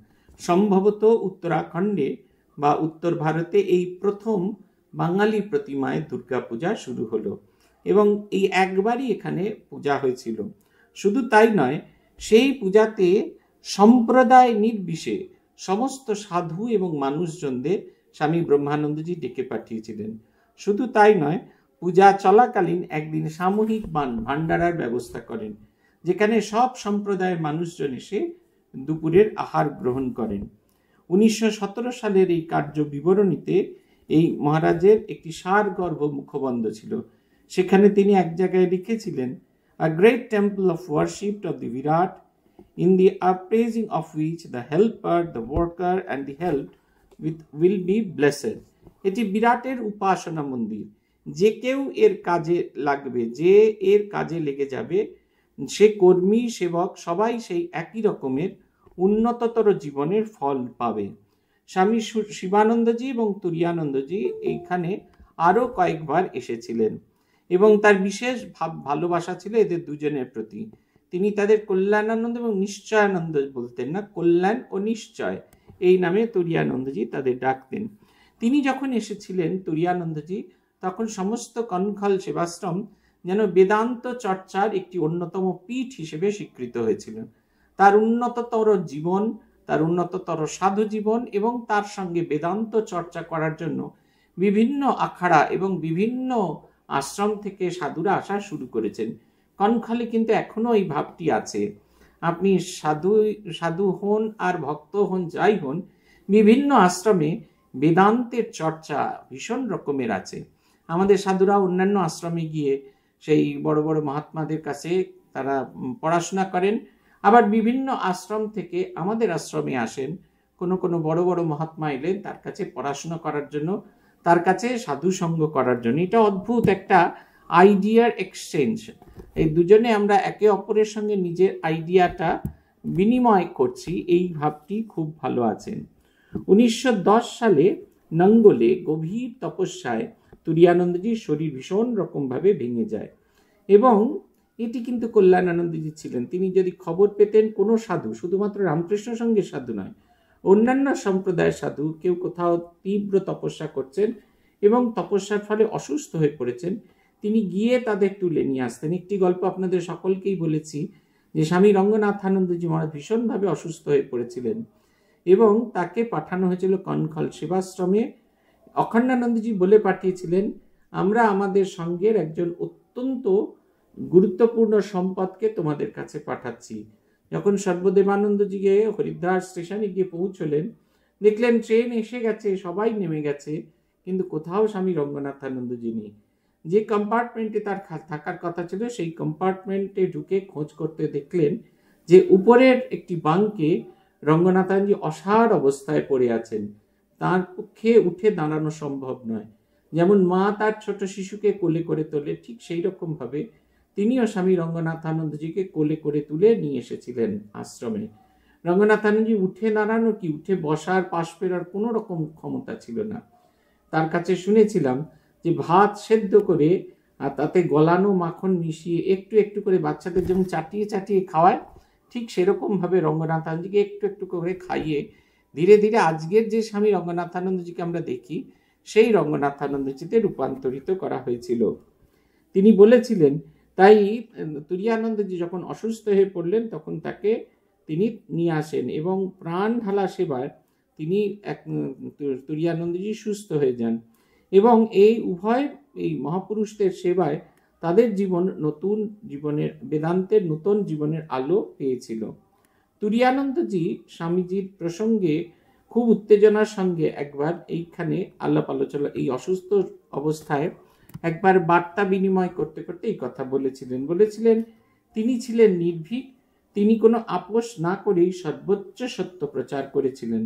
সম্ভবত উত্তরাখণ্ডে বা উত্তর ভারতে এই প্রথম বাঙালি প্রতিমায় দুর্গাপূজা শুরু হলো এবং এই একবারই এখানে পূজা হয়েছিল শুধু তাই নয় সেই পূজাতে সম্প্রদায় নির্বিশে সমস্ত সাধু এবং মানুষজনদের স্বামী ব্রহ্মানন্দজি ডেকে পাঠিয়েছিলেন শুধু তাই নয় পূজা চলাকালীন একদিন সামূহিক বান ভান্ডারার ব্যবস্থা করেন যেখানে সব সম্প্রদায়ের মানুষজন এসে দুপুরের আহার গ্রহণ করেন উনিশশো সালের এই কার্য বিবরণীতে এই মহারাজের একটি সারগর্ভ মুখবন্ধ ছিল সেখানে তিনি এক জায়গায় লিখেছিলেন a great temple of worship of the Virat in the appraising of which the helper the worker and the help with will be blessed এটি বিরাটের উপাসনা মন্দির যে কেউ এর কাজে লাগবে যে এর কাজে লেগে যাবে সে কর্মী সেবক সবাই সেই একই রকমের উন্নততর জীবনের ফল পাবে স্বামী শিবানন্দজি এবং তুরিয়ানন্দজি এইখানে আরও কয়েকবার এসেছিলেন এবং তার বিশেষ ভাব ভালোবাসা ছিল এদের দুজনের প্রতি তিনি তাদের কল্যাণানন্দ এবং নিশ্চয়ানন্দ বলতেন না কল্যাণ ও নিশ্চয় এই নামে তুরিয়ানন্দজি তাদের ডাকতেন তিনি যখন এসেছিলেন তুরিয়ানন্দজি তখন সমস্ত কনখল সেবাশ্রম যেন বেদান্ত চর্চার একটি অন্যতম পীঠ হিসেবে স্বীকৃত হয়েছিল তার উন্নততর জীবন তার উন্নততর সাধু জীবন এবং তার সঙ্গে বেদান্ত চর্চা করার জন্য বিভিন্ন আখাড়া এবং বিভিন্ন আশ্রম থেকে সাধুরা আসা শুরু করেছেন কনখলে কিন্তু এখনও এই ভাবটি আছে আপনি সাধু সাধু হন আর ভক্ত হন যাই হন বিভিন্ন আশ্রমে বেদান্তের চর্চা ভীষণ রকমের আছে আমাদের সাধুরা অন্যান্য আশ্রমে গিয়ে সেই বড় বড় মহাত্মাদের কাছে তারা পড়াশোনা করেন আবার বিভিন্ন আশ্রম থেকে আমাদের আশ্রমে আসেন কোনো কোনো বড় বড় মহাত্মা এলেন তার কাছে পড়াশোনা করার জন্য তার কাছে সাধু সঙ্গ করার জন্য এটা অদ্ভুত একটা আইডিয়ার এক্সচেঞ্জ এই দুজনে আমরা একে অপরের সঙ্গে নিজের আইডিয়াটা বিনিময় করছি এই ভাবটি খুব ভালো আছেন উনিশশো সালে নঙ্গলে গভীর তপস্যায় তুরিয়ানন্দজির শরীর ভীষণ রকমভাবে ভেঙে যায় এবং এটি কিন্তু কল্যাণানন্দজি ছিলেন তিনি যদি খবর পেতেন কোনো সাধু শুধুমাত্র রামকৃষ্ণ সঙ্গে সাধু নয় অন্যান্য সম্প্রদায়ের সাধু কেউ কোথাও তীব্র তপস্যা করছেন এবং তপস্যার ফলে অসুস্থ হয়ে পড়েছেন তিনি গিয়ে তাদের তুলে নিয়ে আসতেন একটি গল্প আপনাদের সকলকেই বলেছি যে স্বামী রঙ্গনাথানন্দজি মহারাজ ভীষণভাবে অসুস্থ হয়ে পড়েছিলেন এবং তাকে পাঠানো হয়েছিল কনখল সেবাশ্রমে অখণ্ডানন্দজি বলে পাঠিয়েছিলেন আমরা আমাদের সঙ্গের একজন অত্যন্ত গুরুত্বপূর্ণ সম্পদকে তোমাদের কাছে পাঠাচ্ছি যখন সর্বদেবানন্দজি গিয়ে হরিদ্বার স্টেশনে গিয়ে পৌঁছলেন দেখলেন ট্রেন এসে গেছে সবাই নেমে গেছে কিন্তু কোথাও স্বামী রঙ্গনাথানন্দজি নেই যে কম্পার্টমেন্টে তার থাকার কথা ছিল সেই কম্পার্টমেন্টে ঢুকে খোঁজ করতে দেখলেন যে উপরের একটি বাঙ্কে রঙ্গনাথানজি অসার অবস্থায় পড়ে আছেন তার পক্ষে উঠে দাঁড়ানো সম্ভব নয় যেমন মা তার ছোট শিশুকে কোলে করে তোলে ঠিক সেই রকমভাবে তিনিও স্বামী রঙ্গনাথানন্দজিকে কোলে করে তুলে নিয়ে এসেছিলেন আশ্রমে রঙ্গনাথানন্দজি উঠে দাঁড়ানো কি উঠে বসার পাশ ফেরার কোনো রকম ক্ষমতা ছিল না তার কাছে শুনেছিলাম যে ভাত সেদ্ধ করে আর তাতে গলানো মাখন মিশিয়ে একটু একটু করে বাচ্চাদের যেমন চাটিয়ে চাটিয়ে খাওয়ায় ঠিক সেরকমভাবে রঙ্গনাথানজিকে একটু একটু করে খাইয়ে ধীরে ধীরে আজকের যে স্বামী রঙ্গনাথানন্দজিকে আমরা দেখি সেই রঙ্গনাথানন্দজিতে রূপান্তরিত করা হয়েছিল তিনি বলেছিলেন তাই তুরিয়ানন্দজি যখন অসুস্থ হয়ে পড়লেন তখন তাকে তিনি নিয়ে আসেন এবং প্রাণ ঢালা সেবার তিনি এক তুরিয়ানন্দজি সুস্থ হয়ে যান এবং এই উভয় এই মহাপুরুষদের সেবায় তাদের জীবন নতুন জীবনের বেদান্তের নতুন জীবনের আলো পেয়েছিল তুরিয়ানন্দজি স্বামীজির প্রসঙ্গে খুব উত্তেজনার সঙ্গে একবার এইখানে আল্লাপ আলোচনা এই অসুস্থ অবস্থায় একবার বার্তা বিনিময় করতে করতে এই কথা বলেছিলেন বলেছিলেন তিনি ছিলেন নির্ভীক তিনি কোনো আপোষ না করেই সর্বোচ্চ সত্য প্রচার করেছিলেন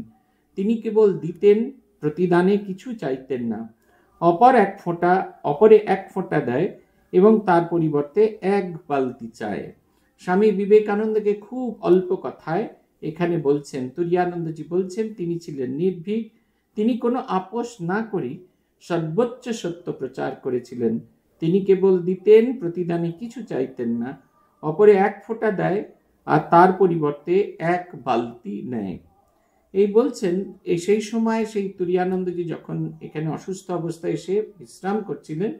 তিনি কেবল দিতেন প্রতিদানে কিছু চাইতেন না অপর এক ফোঁটা অপরে এক ফোঁটা দেয় এবং তার পরিবর্তে এক বালতি চায় স্বামী বিবেকানন্দকে খুব অল্প কথায় এখানে বলছেন তুরিয়ানন্দজি বলছেন তিনি ছিলেন নির্ভীক তিনি কোনো আপোষ না করে সর্বোচ্চ সত্য প্রচার করেছিলেন তিনি কেবল দিতেন প্রতিদানে কিছু চাইতেন না অপরে এক ফোঁটা দেয় আর তার পরিবর্তে এক বালতি নেয় এই বলছেন এই সেই সময় সেই তুরিয়ানন্দজি যখন এখানে অসুস্থ অবস্থায় এসে বিশ্রাম করছিলেন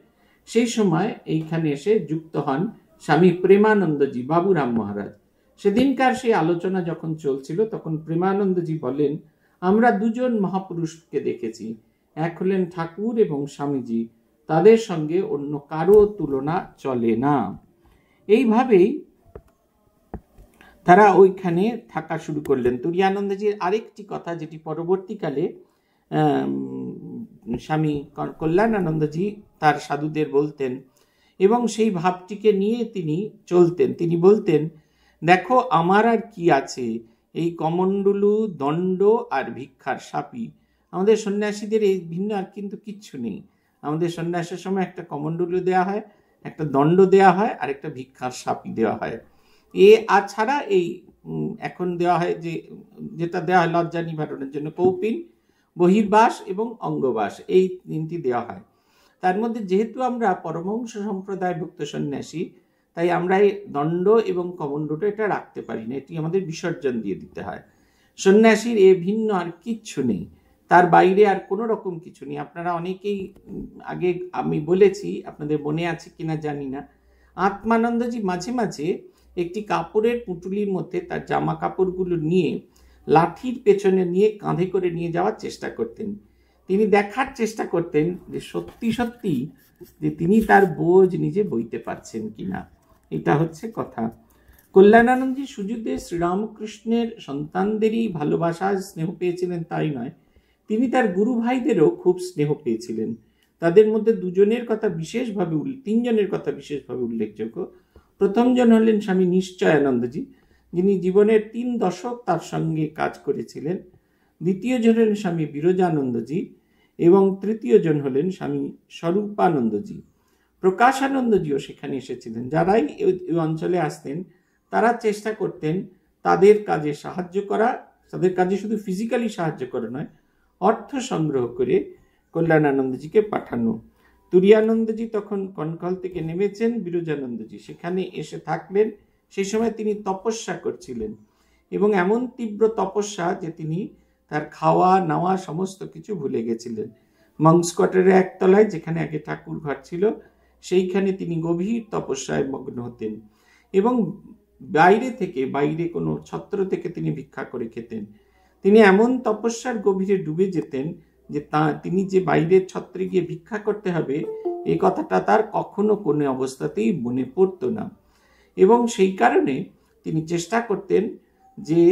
সেই সময় এইখানে এসে যুক্ত হন স্বামী প্রেমানন্দজি বাবুরাম মহারাজ সেদিনকার সেই আলোচনা যখন চলছিল তখন প্রেমানন্দজি বলেন আমরা দুজন মহাপুরুষকে দেখেছি এক হলেন ঠাকুর এবং স্বামীজি তাদের সঙ্গে অন্য কারো তুলনা চলে না এইভাবেই তারা ওইখানে থাকা শুরু করলেন তুরিয়ানন্দজির আরেকটি কথা যেটি পরবর্তীকালে স্বামী কল্যাণানন্দজি তার সাধুদের বলতেন এবং সেই ভাবটিকে নিয়ে তিনি চলতেন তিনি বলতেন দেখো আমার আর কি আছে এই কমণ্ডলু দণ্ড আর ভিক্ষার সাপি আমাদের সন্ন্যাসীদের এই ভিন্ন আর কিন্তু কিচ্ছু নেই আমাদের সন্ন্যাসের সময় একটা কমণ্ডলু দেয়া হয় একটা দণ্ড দেয়া হয় আর একটা ভিক্ষার সাপি দেওয়া হয় এ আর ছাড়া এই এখন দেওয়া হয় যে যেটা দেওয়া হয় লজ্জা নিবারণের জন্য কৌপিন বহির্বাস এবং অঙ্গবাস এই তিনটি দেওয়া হয় তার মধ্যে যেহেতু আমরা পরমহংস সম্প্রদায়ভুক্ত সন্ন্যাসী তাই আমরা এই দণ্ড এবং কমণ্ডটা এটা রাখতে পারি না এটি আমাদের বিসর্জন দিয়ে দিতে হয় সন্ন্যাসীর এ ভিন্ন আর কিচ্ছু নেই তার বাইরে আর কোনো রকম কিছু নেই আপনারা অনেকেই আগে আমি বলেছি আপনাদের মনে আছে কিনা জানি না আত্মানন্দজি মাঝে মাঝে একটি কাপড়ের পুঁটুলির মধ্যে তার জামা কাপড়গুলো নিয়ে লাঠির পেছনে নিয়ে কাঁধে করে নিয়ে যাওয়ার চেষ্টা করতেন তিনি দেখার চেষ্টা করতেন যে সত্যি সত্যি যে তিনি তার বোঝ নিজে বইতে পারছেন কিনা এটা হচ্ছে কথা কল্যাণানন্দজি সুযুদ্ধে শ্রীরামকৃষ্ণের সন্তানদেরই ভালোবাসা স্নেহ পেয়েছিলেন তাই নয় তিনি তার গুরু ভাইদেরও খুব স্নেহ পেয়েছিলেন তাদের মধ্যে দুজনের কথা বিশেষভাবে তিনজনের কথা বিশেষভাবে উল্লেখযোগ্য প্রথমজন হলেন স্বামী নিশ্চয়ানন্দজি যিনি জীবনের তিন দশক তার সঙ্গে কাজ করেছিলেন হলেন স্বামী বিরজানন্দজি এবং তৃতীয়জন হলেন স্বামী স্বরূপানন্দজি প্রকাশানন্দজিও সেখানে এসেছিলেন যারাই এই অঞ্চলে আসতেন তারা চেষ্টা করতেন তাদের কাজে সাহায্য করা তাদের কাজে শুধু ফিজিক্যালি সাহায্য করা নয় অর্থ সংগ্রহ করে কল্যাণানন্দজিকে পাঠানো তুরিয়ানন্দজি তখন কনকল থেকে নেমেছেন বিরজানন্দজি সেখানে এসে থাকলেন সেই সময় তিনি তপস্যা করছিলেন এবং এমন তীব্র তপস্যা যে তিনি তার খাওয়া নাওয়া সমস্ত কিছু ভুলে গেছিলেন মংস একতলায় যেখানে আগে ঠাকুর ঘর ছিল সেইখানে তিনি গভীর তপস্যায় মগ্ন হতেন এবং বাইরে থেকে বাইরে কোনো ছত্র থেকে তিনি ভিক্ষা করে খেতেন তিনি এমন তপস্যার গভীরে ডুবে যেতেন যে তা তিনি যে বাইরের ছত্রে গিয়ে ভিক্ষা করতে হবে এই কথাটা তার কখনো কোনো অবস্থাতেই মনে পড়তো না এবং সেই কারণে তিনি চেষ্টা করতেন যে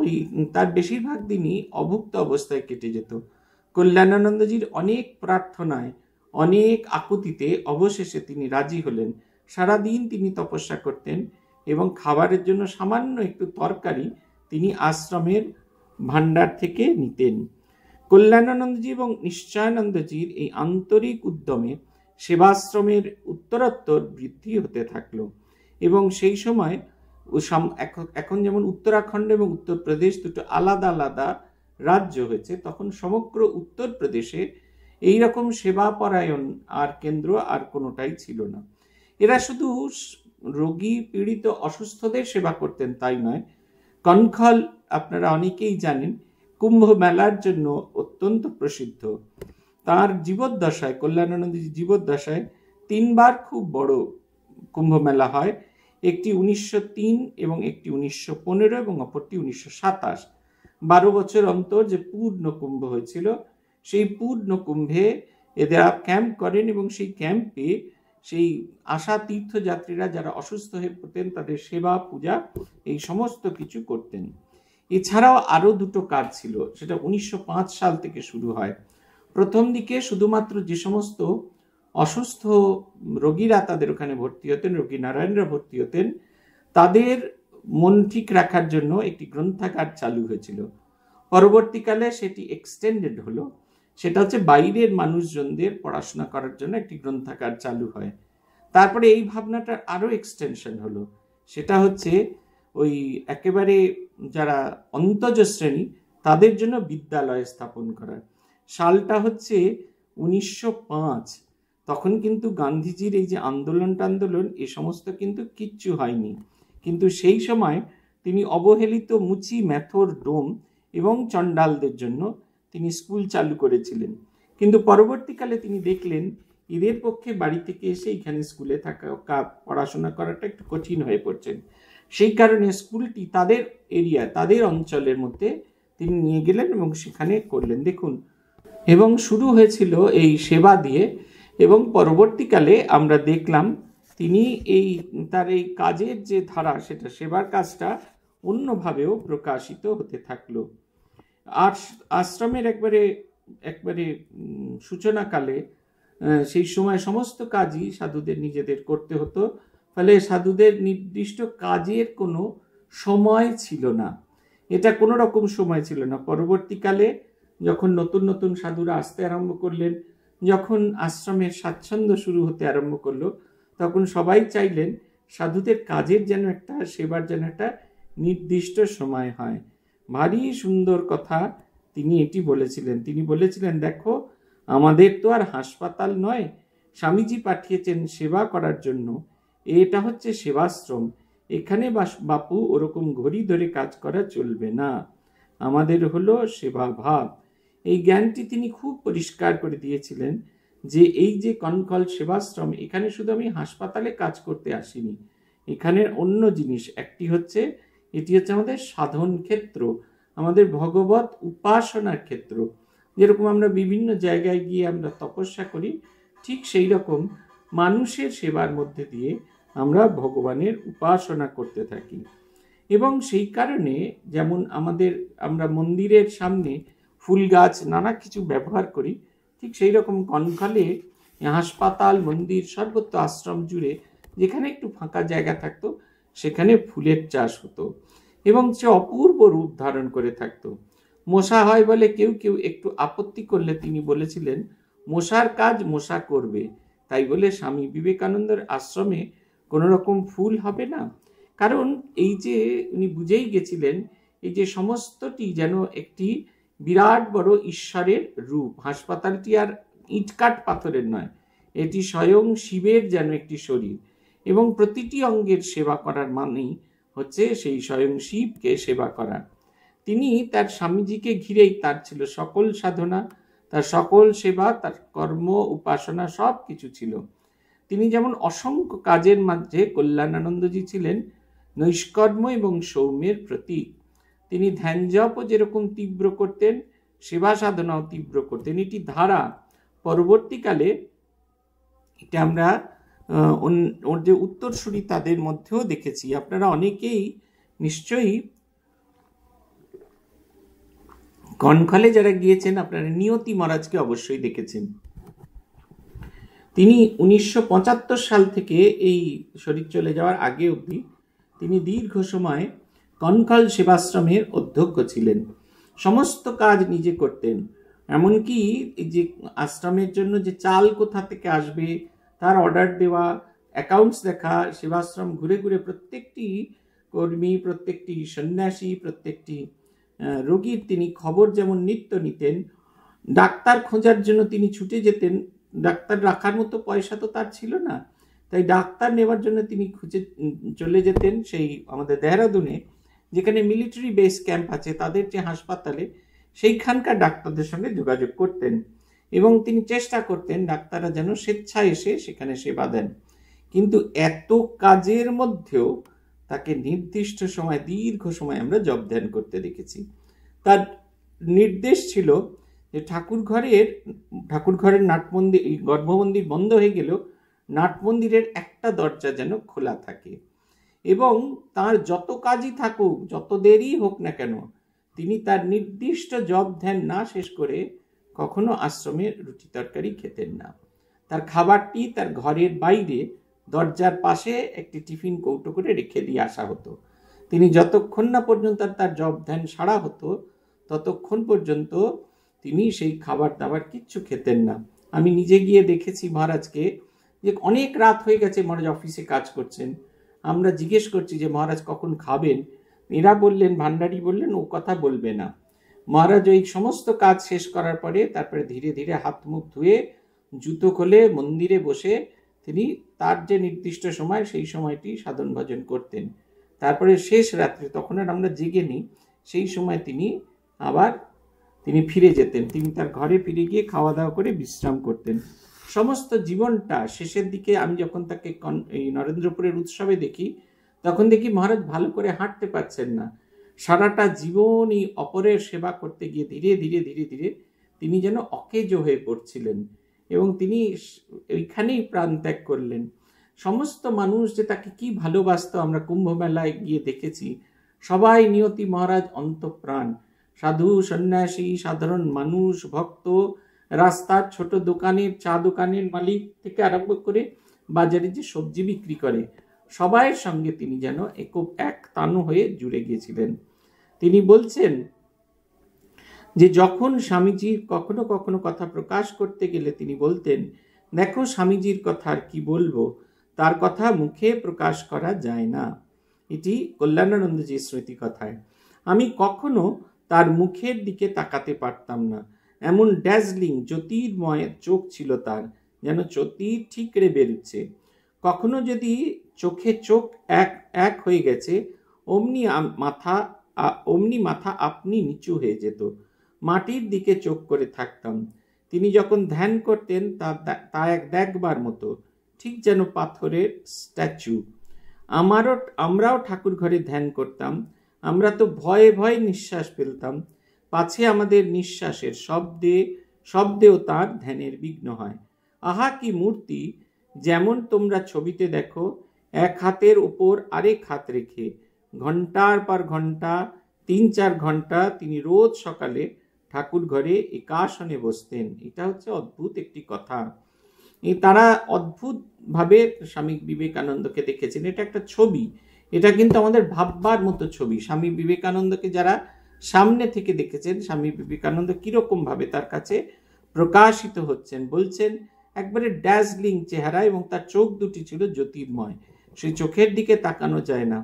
ওই তার বেশিরভাগ দিনই অভুক্ত অবস্থায় কেটে যেত কল্যাণানন্দজির অনেক প্রার্থনায় অনেক আকুতিতে অবশেষে তিনি রাজি হলেন সারাদিন তিনি তপস্যা করতেন এবং খাবারের জন্য সামান্য একটু তরকারি তিনি আশ্রমের ভাণ্ডার থেকে নিতেন কল্যাণানন্দজি এবং নিশ্চয়ানন্দজির এই আন্তরিক উদ্যমে সেবাশ্রমের উত্তরোত্তর বৃদ্ধি হতে থাকলো এবং সেই সময় ও এখন যেমন উত্তরাখণ্ড এবং উত্তরপ্রদেশ দুটো আলাদা আলাদা রাজ্য হয়েছে তখন সমগ্র উত্তরপ্রদেশে এইরকম পরায়ণ আর কেন্দ্র আর কোনোটাই ছিল না এরা শুধু রোগী পীড়িত অসুস্থদের সেবা করতেন তাই নয় কনখল আপনারা অনেকেই জানেন কুম্ভ মেলার জন্য অত্যন্ত প্রসিদ্ধ তার জীবদ্দশায় কল্যাণানন্দীর জীবদ্দশায় তিনবার খুব বড় কুম্ভ মেলা হয় একটি উনিশশো এবং একটি উনিশশো এবং অপরটি উনিশশো সাতাশ বারো বছর অন্তর যে পূর্ণ কুম্ভ হয়েছিল সেই পূর্ণ কুম্ভে এদের ক্যাম্প করেন এবং সেই ক্যাম্পে সেই আশা তীর্থযাত্রীরা যারা অসুস্থ হয়ে পড়তেন তাদের সেবা পূজা এই সমস্ত কিছু করতেন এছাড়াও আরও দুটো কাজ ছিল সেটা উনিশশো সাল থেকে শুরু হয় প্রথম দিকে শুধুমাত্র যে সমস্ত অসুস্থ রোগীরা তাদের ওখানে ভর্তি হতেন রোগী নারায়ণরা ভর্তি হতেন তাদের মন ঠিক রাখার জন্য একটি গ্রন্থাগার চালু হয়েছিল পরবর্তীকালে সেটি এক্সটেন্ডেড হলো সেটা হচ্ছে বাইরের মানুষজনদের পড়াশোনা করার জন্য একটি গ্রন্থাগার চালু হয় তারপরে এই ভাবনাটার আরও এক্সটেনশন হলো সেটা হচ্ছে ওই একেবারে যারা অন্তজ শ্রেণী তাদের জন্য বিদ্যালয় স্থাপন করার সালটা হচ্ছে উনিশশো পাঁচ তখন কিন্তু গান্ধীজির এই যে আন্দোলন টান্দোলন এ সমস্ত কিন্তু কিচ্ছু হয়নি কিন্তু সেই সময় তিনি অবহেলিত মুচি ম্যাথর ডোম এবং চণ্ডালদের জন্য তিনি স্কুল চালু করেছিলেন কিন্তু পরবর্তীকালে তিনি দেখলেন এদের পক্ষে বাড়ি থেকে এসে এখানে স্কুলে থাকা পড়াশোনা করাটা একটু কঠিন হয়ে পড়ছেন সেই কারণে স্কুলটি তাদের এরিয়া তাদের অঞ্চলের মধ্যে তিনি নিয়ে গেলেন এবং সেখানে করলেন দেখুন এবং শুরু হয়েছিল এই সেবা দিয়ে এবং পরবর্তীকালে আমরা দেখলাম তিনি এই তার এই কাজের যে ধারা সেটা সেবার কাজটা অন্যভাবেও প্রকাশিত হতে থাকলো আর আশ্রমের একবারে একবারে সূচনাকালে সেই সময় সমস্ত কাজই সাধুদের নিজেদের করতে হতো ফলে সাধুদের নির্দিষ্ট কাজের কোনো সময় ছিল না এটা কোনো রকম সময় ছিল না পরবর্তীকালে যখন নতুন নতুন সাধুরা আসতে আরম্ভ করলেন যখন আশ্রমের স্বাচ্ছন্দ্য শুরু হতে আরম্ভ করলো তখন সবাই চাইলেন সাধুদের কাজের যেন একটা সেবার যেন একটা নির্দিষ্ট সময় হয় ভারী সুন্দর কথা তিনি এটি বলেছিলেন তিনি বলেছিলেন দেখো আমাদের তো আর হাসপাতাল নয় স্বামীজি পাঠিয়েছেন সেবা করার জন্য এটা হচ্ছে সেবাশ্রম এখানে বাপু ওরকম ঘড়ি ধরে কাজ করা চলবে না আমাদের হলো সেবাভাব এই জ্ঞানটি তিনি খুব পরিষ্কার করে দিয়েছিলেন যে এই যে কনকল সেবাশ্রম এখানে শুধু আমি হাসপাতালে কাজ করতে আসিনি এখানের অন্য জিনিস একটি হচ্ছে এটি হচ্ছে আমাদের সাধন ক্ষেত্র আমাদের ভগবত উপাসনার ক্ষেত্র যেরকম আমরা বিভিন্ন জায়গায় গিয়ে আমরা তপস্যা করি ঠিক সেই রকম মানুষের সেবার মধ্যে দিয়ে আমরা ভগবানের উপাসনা করতে থাকি এবং সেই কারণে যেমন আমাদের আমরা মন্দিরের সামনে ফুল গাছ নানা কিছু ব্যবহার করি ঠিক সেই রকম কনকালে হাসপাতাল মন্দির সর্বত্র আশ্রম জুড়ে যেখানে একটু ফাঁকা জায়গা থাকতো সেখানে ফুলের চাষ হতো এবং সে অপূর্ব রূপ ধারণ করে থাকতো মশা হয় বলে কেউ কেউ একটু আপত্তি করলে তিনি বলেছিলেন মশার কাজ মশা করবে তাই বলে স্বামী বিবেকানন্দের আশ্রমে কোনো রকম ফুল হবে না কারণ এই যে উনি বুঝেই গেছিলেন এই যে সমস্তটি যেন একটি বিরাট বড় ঈশ্বরের রূপ হাসপাতালটি আর ইটকাট পাথরের নয় এটি স্বয়ং শিবের যেন একটি শরীর এবং প্রতিটি অঙ্গের সেবা করার মানেই হচ্ছে সেই স্বয়ং শিবকে সেবা করা তিনি তার স্বামীজিকে ঘিরেই তার ছিল সকল সাধনা তার সকল সেবা তার কর্ম উপাসনা সব কিছু ছিল তিনি যেমন অসংখ্য কাজের মাঝে কল্যাণানন্দজি ছিলেন নৈষ্কর্ম এবং সৌম্যের প্রতীক তিনি ধ্যান জপও যেরকম তীব্র করতেন সেবা সাধনাও তীব্র করতেন এটি ধারা পরবর্তীকালে এটা আমরা ওর যে উত্তরসূরি তাদের মধ্যেও দেখেছি আপনারা অনেকেই নিশ্চয়ই কনখলে যারা গিয়েছেন আপনারা নিয়তি মহারাজকে অবশ্যই দেখেছেন তিনি উনিশশো সাল থেকে এই শরীর চলে যাওয়ার আগে অবধি তিনি দীর্ঘ সময় কনকাল সেবাশ্রমের অধ্যক্ষ ছিলেন সমস্ত কাজ নিজে করতেন এমনকি যে আশ্রমের জন্য যে চাল কোথা থেকে আসবে তার অর্ডার দেওয়া অ্যাকাউন্টস দেখা সেবাশ্রম ঘুরে ঘুরে প্রত্যেকটি কর্মী প্রত্যেকটি সন্ন্যাসী প্রত্যেকটি রোগীর তিনি খবর যেমন নিত্য নিতেন ডাক্তার খোঁজার জন্য তিনি ছুটে যেতেন ডাক্তার রাখার মতো পয়সা তো তার ছিল না তাই ডাক্তার নেওয়ার জন্য তিনি খুঁজে চলে যেতেন সেই আমাদের দেহরাদুনে যেখানে মিলিটারি বেস ক্যাম্প আছে তাদের যে হাসপাতালে সেইখানকার ডাক্তারদের সঙ্গে যোগাযোগ করতেন এবং তিনি চেষ্টা করতেন ডাক্তাররা যেন স্বেচ্ছায় এসে সেখানে সেবা দেন কিন্তু এত কাজের মধ্যেও তাকে নির্দিষ্ট সময় দীর্ঘ সময় আমরা জব ধ্যান করতে দেখেছি তার নির্দেশ ছিল যে ঠাকুর ঘরের ঠাকুর ঘরের নাটমন্দির গর্ভমন্দির বন্ধ হয়ে গেলেও নাটমন্দিরের একটা দরজা যেন খোলা থাকে এবং তার যত কাজই থাকুক যত দেরি হোক না কেন তিনি তার নির্দিষ্ট জব ধ্যান না শেষ করে কখনো আশ্রমে রুটি তরকারি খেতেন না তার খাবারটি তার ঘরের বাইরে দরজার পাশে একটি টিফিন কৌটো করে রেখে দিয়ে আসা হতো তিনি যতক্ষণ না পর্যন্ত তার জব ধ্যান সারা হতো ততক্ষণ পর্যন্ত তিনি সেই খাবার দাবার কিচ্ছু খেতেন না আমি নিজে গিয়ে দেখেছি মহারাজকে যে অনেক রাত হয়ে গেছে মহারাজ অফিসে কাজ করছেন আমরা জিজ্ঞেস করছি যে মহারাজ কখন খাবেন এরা বললেন ভান্ডারি বললেন ও কথা বলবে না মহারাজ ওই সমস্ত কাজ শেষ করার পরে তারপরে ধীরে ধীরে হাত মুখ ধুয়ে জুতো খোলে মন্দিরে বসে তিনি তার যে নির্দিষ্ট সময় সেই সময়টি সাধন ভজন করতেন তারপরে শেষ রাত্রে তখন আর আমরা জেগে নিই সেই সময় তিনি আবার তিনি ফিরে যেতেন তিনি তার ঘরে ফিরে গিয়ে খাওয়া দাওয়া করে বিশ্রাম করতেন সমস্ত জীবনটা শেষের দিকে আমি যখন তাকে নরেন্দ্রপুরের উৎসবে দেখি তখন দেখি মহারাজ ভালো করে হাঁটতে পারছেন না সারাটা জীবনই অপরের সেবা করতে গিয়ে ধীরে ধীরে ধীরে ধীরে তিনি যেন অকেজ হয়ে পড়ছিলেন এবং তিনি ওইখানেই প্রাণ ত্যাগ করলেন সমস্ত মানুষ যে তাকে কি ভালোবাসত আমরা কুম্ভমেলায় গিয়ে দেখেছি সবাই নিয়তি মহারাজ অন্তপ্রাণ সাধু সন্ন্যাসী সাধারণ মানুষ ভক্ত রাস্তার ছোট দোকানের চা দোকানের মালিক থেকে আরম্ভ করে বাজারে যে সবজি বিক্রি করে সবাইয়ের সঙ্গে তিনি যেন এক এক তানু হয়ে জুড়ে গিয়েছিলেন তিনি বলছেন যে যখন স্বামীজি কখনো কখনো কথা প্রকাশ করতে গেলে তিনি বলতেন দেখো স্বামীজির কথা আর কি বলবো তার কথা মুখে প্রকাশ করা যায় না এটি কল্যাণানন্দজির স্মৃতি কথায় আমি কখনো তার মুখের দিকে তাকাতে পারতাম না এমন ড্যাজলিং জ্যোতির্ময় চোখ ছিল তার যেন ঠিক ঠিকরে বেরুচ্ছে কখনো যদি চোখে চোখ এক এক হয়ে গেছে অমনি মাথা অমনি মাথা আপনি নিচু হয়ে যেত মাটির দিকে চোখ করে থাকতাম তিনি যখন ধ্যান করতেন তা তা এক দেখবার মতো ঠিক যেন পাথরের স্ট্যাচু আমারও আমরাও ঠাকুর ঘরে ধ্যান করতাম আমরা তো ভয়ে ভয়ে নিঃশ্বাস ফেলতাম পাছে আমাদের নিঃশ্বাসের শব্দে শব্দেও তার ধ্যানের বিঘ্ন হয় আহা কি মূর্তি যেমন তোমরা ছবিতে দেখো এক হাতের ওপর আরেক হাত রেখে ঘন্টার পর ঘন্টা তিন চার ঘন্টা তিনি রোজ সকালে ঠাকুর ঘরে একাসনে বসতেন এটা হচ্ছে অদ্ভুত একটি কথা তারা অদ্ভুতভাবে স্বামী বিবেকানন্দকে দেখেছেন এটা একটা ছবি এটা কিন্তু আমাদের ভাববার মতো ছবি স্বামী বিবেকানন্দকে যারা সামনে থেকে দেখেছেন স্বামী বিবেকানন্দ কীরকমভাবে তার কাছে প্রকাশিত হচ্ছেন বলছেন একবারে ড্যাজলিং চেহারা এবং তার চোখ দুটি ছিল জ্যোতির্ময় সেই চোখের দিকে তাকানো যায় না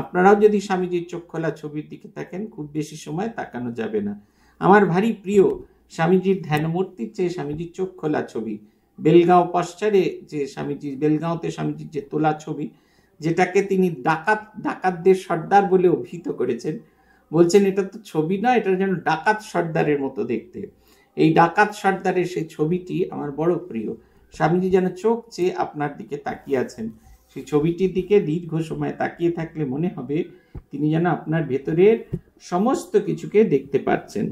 আপনারাও যদি স্বামীজির চোখ খোলা ছবির দিকে তাকেন খুব বেশি সময় তাকানো যাবে না আমার ভারী প্রিয় স্বামীজির ধ্যানমূর্তির চেয়ে স্বামীজির চোখ খোলা ছবি বেলগাঁও পশ্চারে যে স্বামীজির বেলগাঁওতে স্বামীজির যে তোলা ছবি যেটাকে তিনি ডাকাত ডাকাতদের সর্দার বলে অভিহিত করেছেন বলছেন এটা তো ছবি না এটা যেন ডাকাত সর্দারের মতো দেখতে এই ডাকাত সর্দারের সেই ছবিটি আমার বড় প্রিয় স্বামীজি যেন চোখ চেয়ে আপনার দিকে তাকিয়ে আছেন সেই ছবিটির দিকে দীর্ঘ সময় তাকিয়ে থাকলে মনে হবে তিনি যেন আপনার ভেতরের সমস্ত কিছুকে দেখতে পাচ্ছেন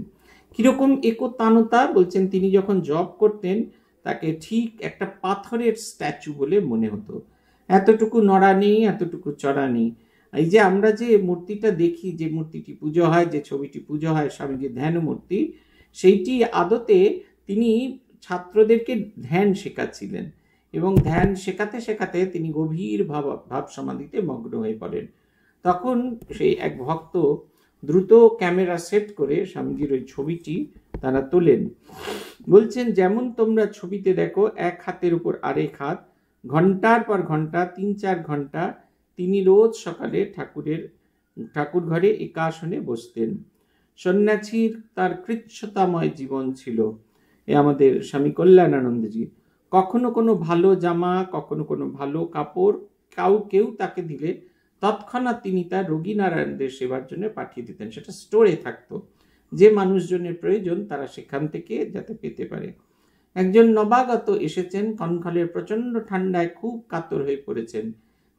কীরকম একতানতা বলছেন তিনি যখন জব করতেন তাকে ঠিক একটা পাথরের স্ট্যাচু বলে মনে হতো এতটুকু নড়া নেই এতটুকু চড়া নেই এই যে আমরা যে মূর্তিটা দেখি যে মূর্তিটি পুজো হয় যে ছবিটি পুজো হয় স্বামীজির ধ্যান মূর্তি সেইটি আদতে তিনি ছাত্রদেরকে ধ্যান শেখাচ্ছিলেন এবং ধ্যান শেখাতে শেখাতে তিনি গভীর ভাব ভাব সমাধিতে মগ্ন হয়ে পড়েন তখন সেই এক ভক্ত দ্রুত ক্যামেরা সেট করে স্বামীজির ওই ছবিটি তারা তোলেন বলছেন যেমন তোমরা ছবিতে দেখো এক হাতের উপর আরেক হাত ঘন্টার পর ঘন্টা তিন চার ঘন্টা তিনি রোজ সকালে ঠাকুরের ঠাকুর ঘরে একাসনে বসতেন সন্ন্যাসীর তার কৃচ্ছতাময় জীবন ছিল এ আমাদের স্বামী কল্যাণানন্দজি কখনো কোনো ভালো জামা কখনো কোনো ভালো কাপড় কাউ কেউ তাকে দিলে তৎক্ষণাৎ তিনি তার রোগী নারায়ণদের সেবার জন্য পাঠিয়ে দিতেন সেটা স্টোরে থাকতো যে মানুষজনের প্রয়োজন তারা সেখান থেকে যাতে পেতে পারে একজন নবাগত এসেছেন কনখলের প্রচণ্ড ঠান্ডায় খুব কাতর হয়ে পড়েছেন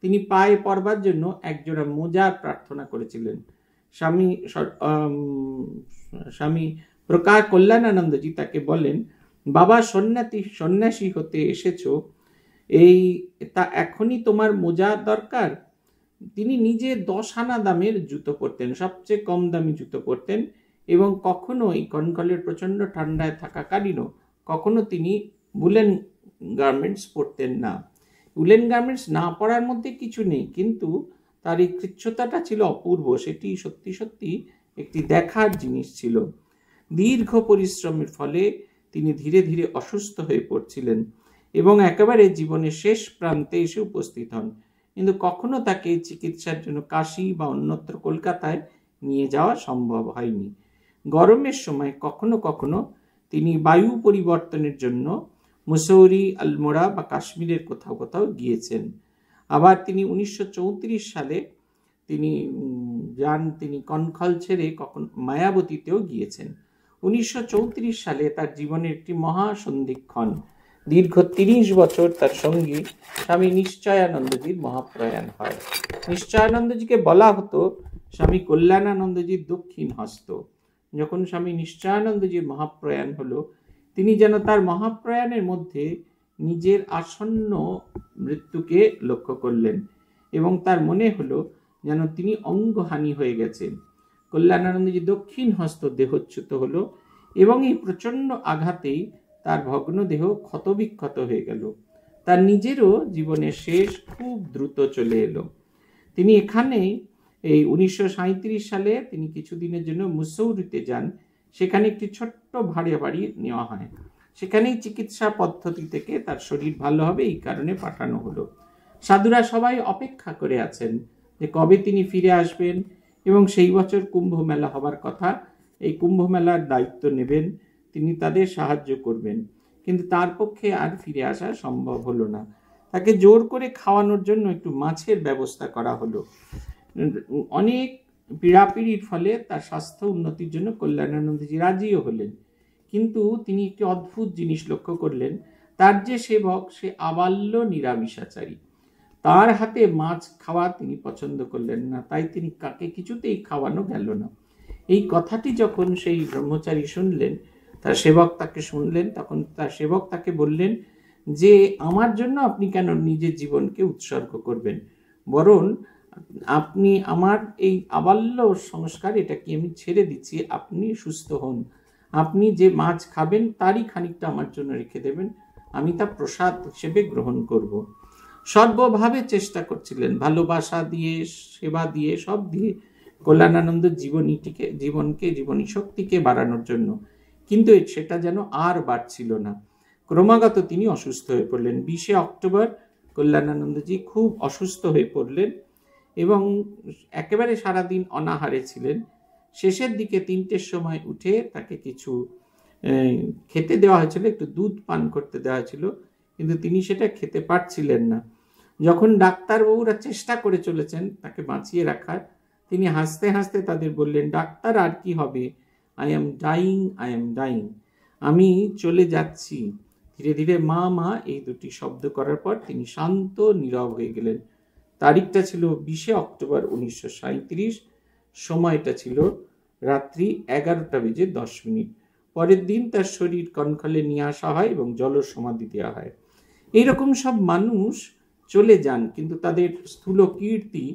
তিনি পায়ে পরবার জন্য একজোড়া মোজার প্রার্থনা করেছিলেন স্বামী স্বামী প্রকার কল্যাণানন্দজি তাকে বলেন বাবা সন্ন্যাসী সন্ন্যাসী হতে এসেছ এই তা এখনই তোমার মোজা দরকার তিনি নিজে দশ আনা দামের জুতো পরতেন সবচেয়ে কম দামি জুতো পরতেন এবং কখনো এই কনকলের প্রচণ্ড ঠান্ডায় থাকাকালীনও কখনো তিনি বুলেন গার্মেন্টস পরতেন না উলেন গার্মেন্টস না পড়ার মধ্যে কিছু নেই কিন্তু তার এই কৃচ্ছতাটা ছিল অপূর্ব সেটি সত্যি সত্যি একটি দেখার জিনিস ছিল দীর্ঘ পরিশ্রমের ফলে তিনি ধীরে ধীরে অসুস্থ হয়ে পড়ছিলেন এবং একেবারে জীবনের শেষ প্রান্তে এসে উপস্থিত হন কিন্তু কখনো তাকে চিকিৎসার জন্য কাশি বা অন্যত্র কলকাতায় নিয়ে যাওয়া সম্ভব হয়নি গরমের সময় কখনো কখনো তিনি বায়ু পরিবর্তনের জন্য মুসৌরি আলমোড়া বা কাশ্মীরের কোথাও কোথাও গিয়েছেন আবার তিনি উনিশশো সালে তিনি যান তিনি কনখল ছেড়ে কখন মায়াবতীতেও গিয়েছেন উনিশশো সালে তার জীবনের একটি মহা সন্ধিক্ষণ দীর্ঘ তিরিশ বছর তার সঙ্গী স্বামী নিশ্চয়ানন্দজির মহাপ্রয়াণ হয় নিশ্চয়ানন্দজিকে বলা হতো স্বামী কল্যাণানন্দজির দক্ষিণ হস্ত যখন স্বামী নিশ্চয়ানন্দজির মহাপ্রয়াণ হলো তিনি যেন তার মহাপ্রয়াণের মধ্যে নিজের আসন্ন মৃত্যুকে লক্ষ্য করলেন এবং তার মনে হলো যেন তিনি অঙ্গহানি হয়ে গেছেন কল্যাণানন্দজি দক্ষিণ হস্ত দেহচ্যুত হলো এবং এই প্রচণ্ড আঘাতেই তার ভগ্ন দেহ ক্ষতবিক্ষত হয়ে গেল তার নিজেরও জীবনের শেষ খুব দ্রুত চলে এলো তিনি এখানে এই উনিশশো সালে তিনি কিছুদিনের জন্য মুসৌরিতে যান সেখানে একটি ছোট্ট ভাড়ে বাড়ি নেওয়া হয় সেখানেই চিকিৎসা পদ্ধতি থেকে তার শরীর ভালো হবে এই কারণে পাঠানো হলো সাধুরা সবাই অপেক্ষা করে আছেন যে কবে তিনি ফিরে আসবেন এবং সেই বছর কুম্ভ মেলা হবার কথা এই কুম্ভ মেলার দায়িত্ব নেবেন তিনি তাদের সাহায্য করবেন কিন্তু তার পক্ষে আর ফিরে আসা সম্ভব হলো না তাকে জোর করে খাওয়ানোর জন্য একটু মাছের ব্যবস্থা করা হলো অনেক পীড়াপিড়ির ফলে তার স্বাস্থ্য উন্নতির জন্য কল্যাণানন্দজি রাজিও হলেন কিন্তু তিনি একটি অদ্ভুত জিনিস লক্ষ্য করলেন তার যে সেবক সে আবাল্য নিরামিষাচারী তার হাতে মাছ খাওয়া তিনি পছন্দ করলেন না তাই তিনি কাকে কিছুতেই খাওয়ানো গেল না এই কথাটি যখন সেই ব্রহ্মচারী শুনলেন তার সেবক তাকে শুনলেন তখন তার সেবক তাকে বললেন যে আমার জন্য আপনি কেন নিজের জীবনকে উৎসর্গ করবেন বরং আপনি আমার এই আবাল্য সংস্কার এটাকে আমি ছেড়ে দিচ্ছি আপনি সুস্থ হন আপনি যে মাছ খাবেন তারই খানিকটা আমার জন্য রেখে দেবেন আমি তা প্রসাদ হিসেবে গ্রহণ করব। সর্বভাবে চেষ্টা করছিলেন ভালোবাসা দিয়ে সেবা দিয়ে সব দিয়ে কল্যাণানন্দ জীবনীটিকে জীবনকে জীবনী শক্তিকে বাড়ানোর জন্য কিন্তু সেটা যেন আর বাড়ছিল না ক্রমাগত তিনি অসুস্থ হয়ে পড়লেন বিশে অক্টোবর কল্যাণানন্দজি খুব অসুস্থ হয়ে পড়লেন এবং একেবারে সারাদিন অনাহারে ছিলেন শেষের দিকে তিনটের সময় উঠে তাকে কিছু খেতে দেওয়া হয়েছিল একটু দুধ পান করতে দেওয়া হয়েছিল কিন্তু তিনি সেটা খেতে পারছিলেন না যখন ডাক্তারবাবুরা চেষ্টা করে চলেছেন তাকে বাঁচিয়ে রাখার তিনি হাসতে হাসতে তাদের বললেন ডাক্তার আর কি হবে I am dying I am dying আমি চলে যাচ্ছি ধীরে ধীরে মা মা এই দুটি শব্দ করার পর তিনি শান্ত নীরব হয়ে গেলেন তারিখটা ছিল বিশে অক্টোবর উনিশশো সময়টা ছিল রাত্রি এগারোটা বেজে দশ মিনিট পরের দিন তার শরীর কনখলে নিয়ে আসা হয় এবং জল সমাধি দেওয়া হয় এইরকম সব মানুষ চলে যান কিন্তু তাদের স্থূল কীর্তি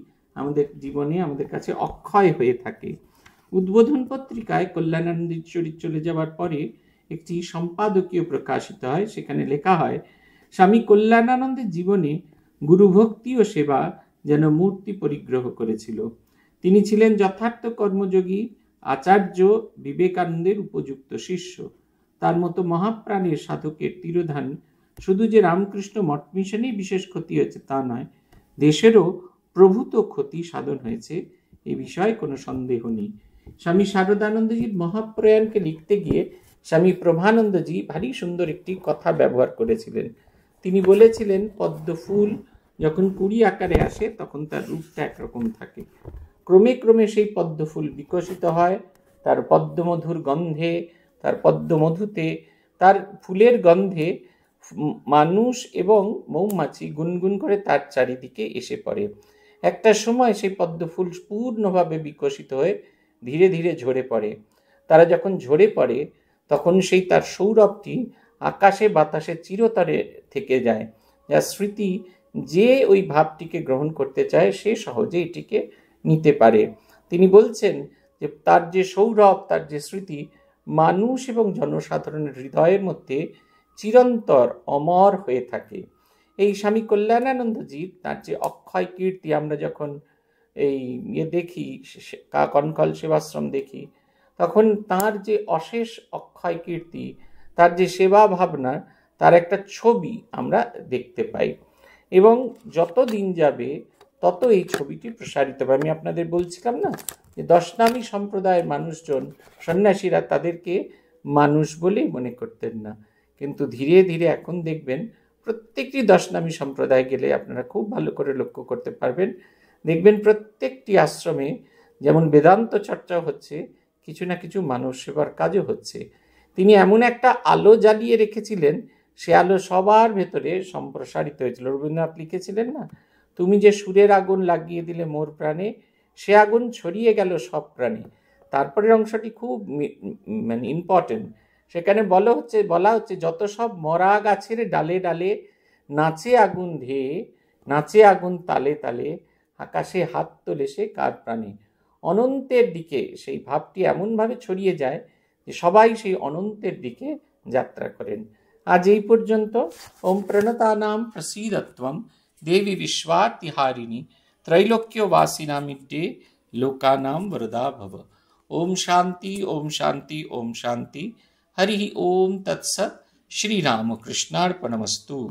আমাদের জীবনে আমাদের কাছে অক্ষয় হয়ে থাকে উদ্বোধন পত্রিকায় কল্যাণানন্দীর শরীর চলে যাওয়ার পরে একটি সম্পাদকীয় প্রকাশিত হয় সেখানে লেখা হয় স্বামী কল্যাণানন্দের জীবনে গুরুভক্তি ও সেবা যেন মূর্তি পরিগ্রহ করেছিল তিনি ছিলেন যথার্থ কর্মযোগী আচার্য বিবেকানন্দের উপযুক্ত শিষ্য তার মতো মহাপ্রাণের সাধকের তিরোধান শুধু যে রামকৃষ্ণ মঠ মিশনেই বিশেষ ক্ষতি হয়েছে তা নয় দেশেরও প্রভূত ক্ষতি সাধন হয়েছে এ বিষয়ে কোনো সন্দেহ নেই স্বামী শারদানন্দজির মহাপ্রয়াণকে লিখতে গিয়ে স্বামী প্রভানন্দজি ভারী সুন্দর একটি কথা ব্যবহার করেছিলেন তিনি বলেছিলেন পদ্মফুল যখন কুড়ি আকারে আসে তখন তার রূপটা একরকম থাকে ক্রমে ক্রমে সেই পদ্মফুল বিকশিত হয় তার পদ্মমধুর গন্ধে তার পদ্মমধুতে তার ফুলের গন্ধে মানুষ এবং মৌমাছি গুনগুন করে তার চারিদিকে এসে পড়ে একটা সময় সেই পদ্মফুল পূর্ণভাবে বিকশিত হয়ে ধীরে ধীরে ঝরে পড়ে তারা যখন ঝরে পড়ে তখন সেই তার সৌরভটি আকাশে বাতাসে চিরতরে থেকে যায় যা স্মৃতি যে ওই ভাবটিকে গ্রহণ করতে চায় সে সহজে এটিকে নিতে পারে তিনি বলছেন যে তার যে সৌরভ তার যে স্মৃতি মানুষ এবং জনসাধারণের হৃদয়ের মধ্যে চিরন্তর অমর হয়ে থাকে এই স্বামী কল্যাণানন্দজির তার যে অক্ষয় কীর্তি আমরা যখন এই ইয়ে দেখি কনকল সেবাশ্রম দেখি তখন তার যে অশেষ অক্ষয় কীর্তি তার যে সেবা ভাবনা তার একটা ছবি আমরা দেখতে পাই এবং যত দিন যাবে তত এই ছবিটি প্রসারিত হবে আমি আপনাদের বলছিলাম না যে দশনামী সম্প্রদায়ের মানুষজন সন্ন্যাসীরা তাদেরকে মানুষ বলেই মনে করতেন না কিন্তু ধীরে ধীরে এখন দেখবেন প্রত্যেকটি দশনামী সম্প্রদায় গেলে আপনারা খুব ভালো করে লক্ষ্য করতে পারবেন দেখবেন প্রত্যেকটি আশ্রমে যেমন বেদান্ত চর্চা হচ্ছে কিছু না কিছু মানুষ সেবার কাজও হচ্ছে তিনি এমন একটা আলো জ্বালিয়ে রেখেছিলেন সে আলো সবার ভেতরে সম্প্রসারিত হয়েছিল রবীন্দ্রনাথ লিখেছিলেন না তুমি যে সুরের আগুন লাগিয়ে দিলে মোর প্রাণে সে আগুন ছড়িয়ে গেল সব প্রাণে তারপরের অংশটি খুব মানে ইম্পর্টেন্ট সেখানে বলা হচ্ছে বলা হচ্ছে যত সব মরা গাছের ডালে ডালে নাচে আগুন ধেয়ে নাচে আগুন তালে তালে আকাশে হাত তোলে সে কার প্রাণে অনন্তের দিকে সেই ভাবটি এমনভাবে ছড়িয়ে যায় যে সবাই সেই অনন্তের দিকে যাত্রা করেন আজ এই পর্যন্ত ওম প্রণতানাম প্রসীদত্বম দেবী বিশ্বতিহারিণী ত্রৈলোক্যবাসিনামিড্যে লোকানাম वरदा भव ओम शांति ओम शांति ओम शांति हरि ओम तत्सत श्री रामकृष्णार्पणमस्तु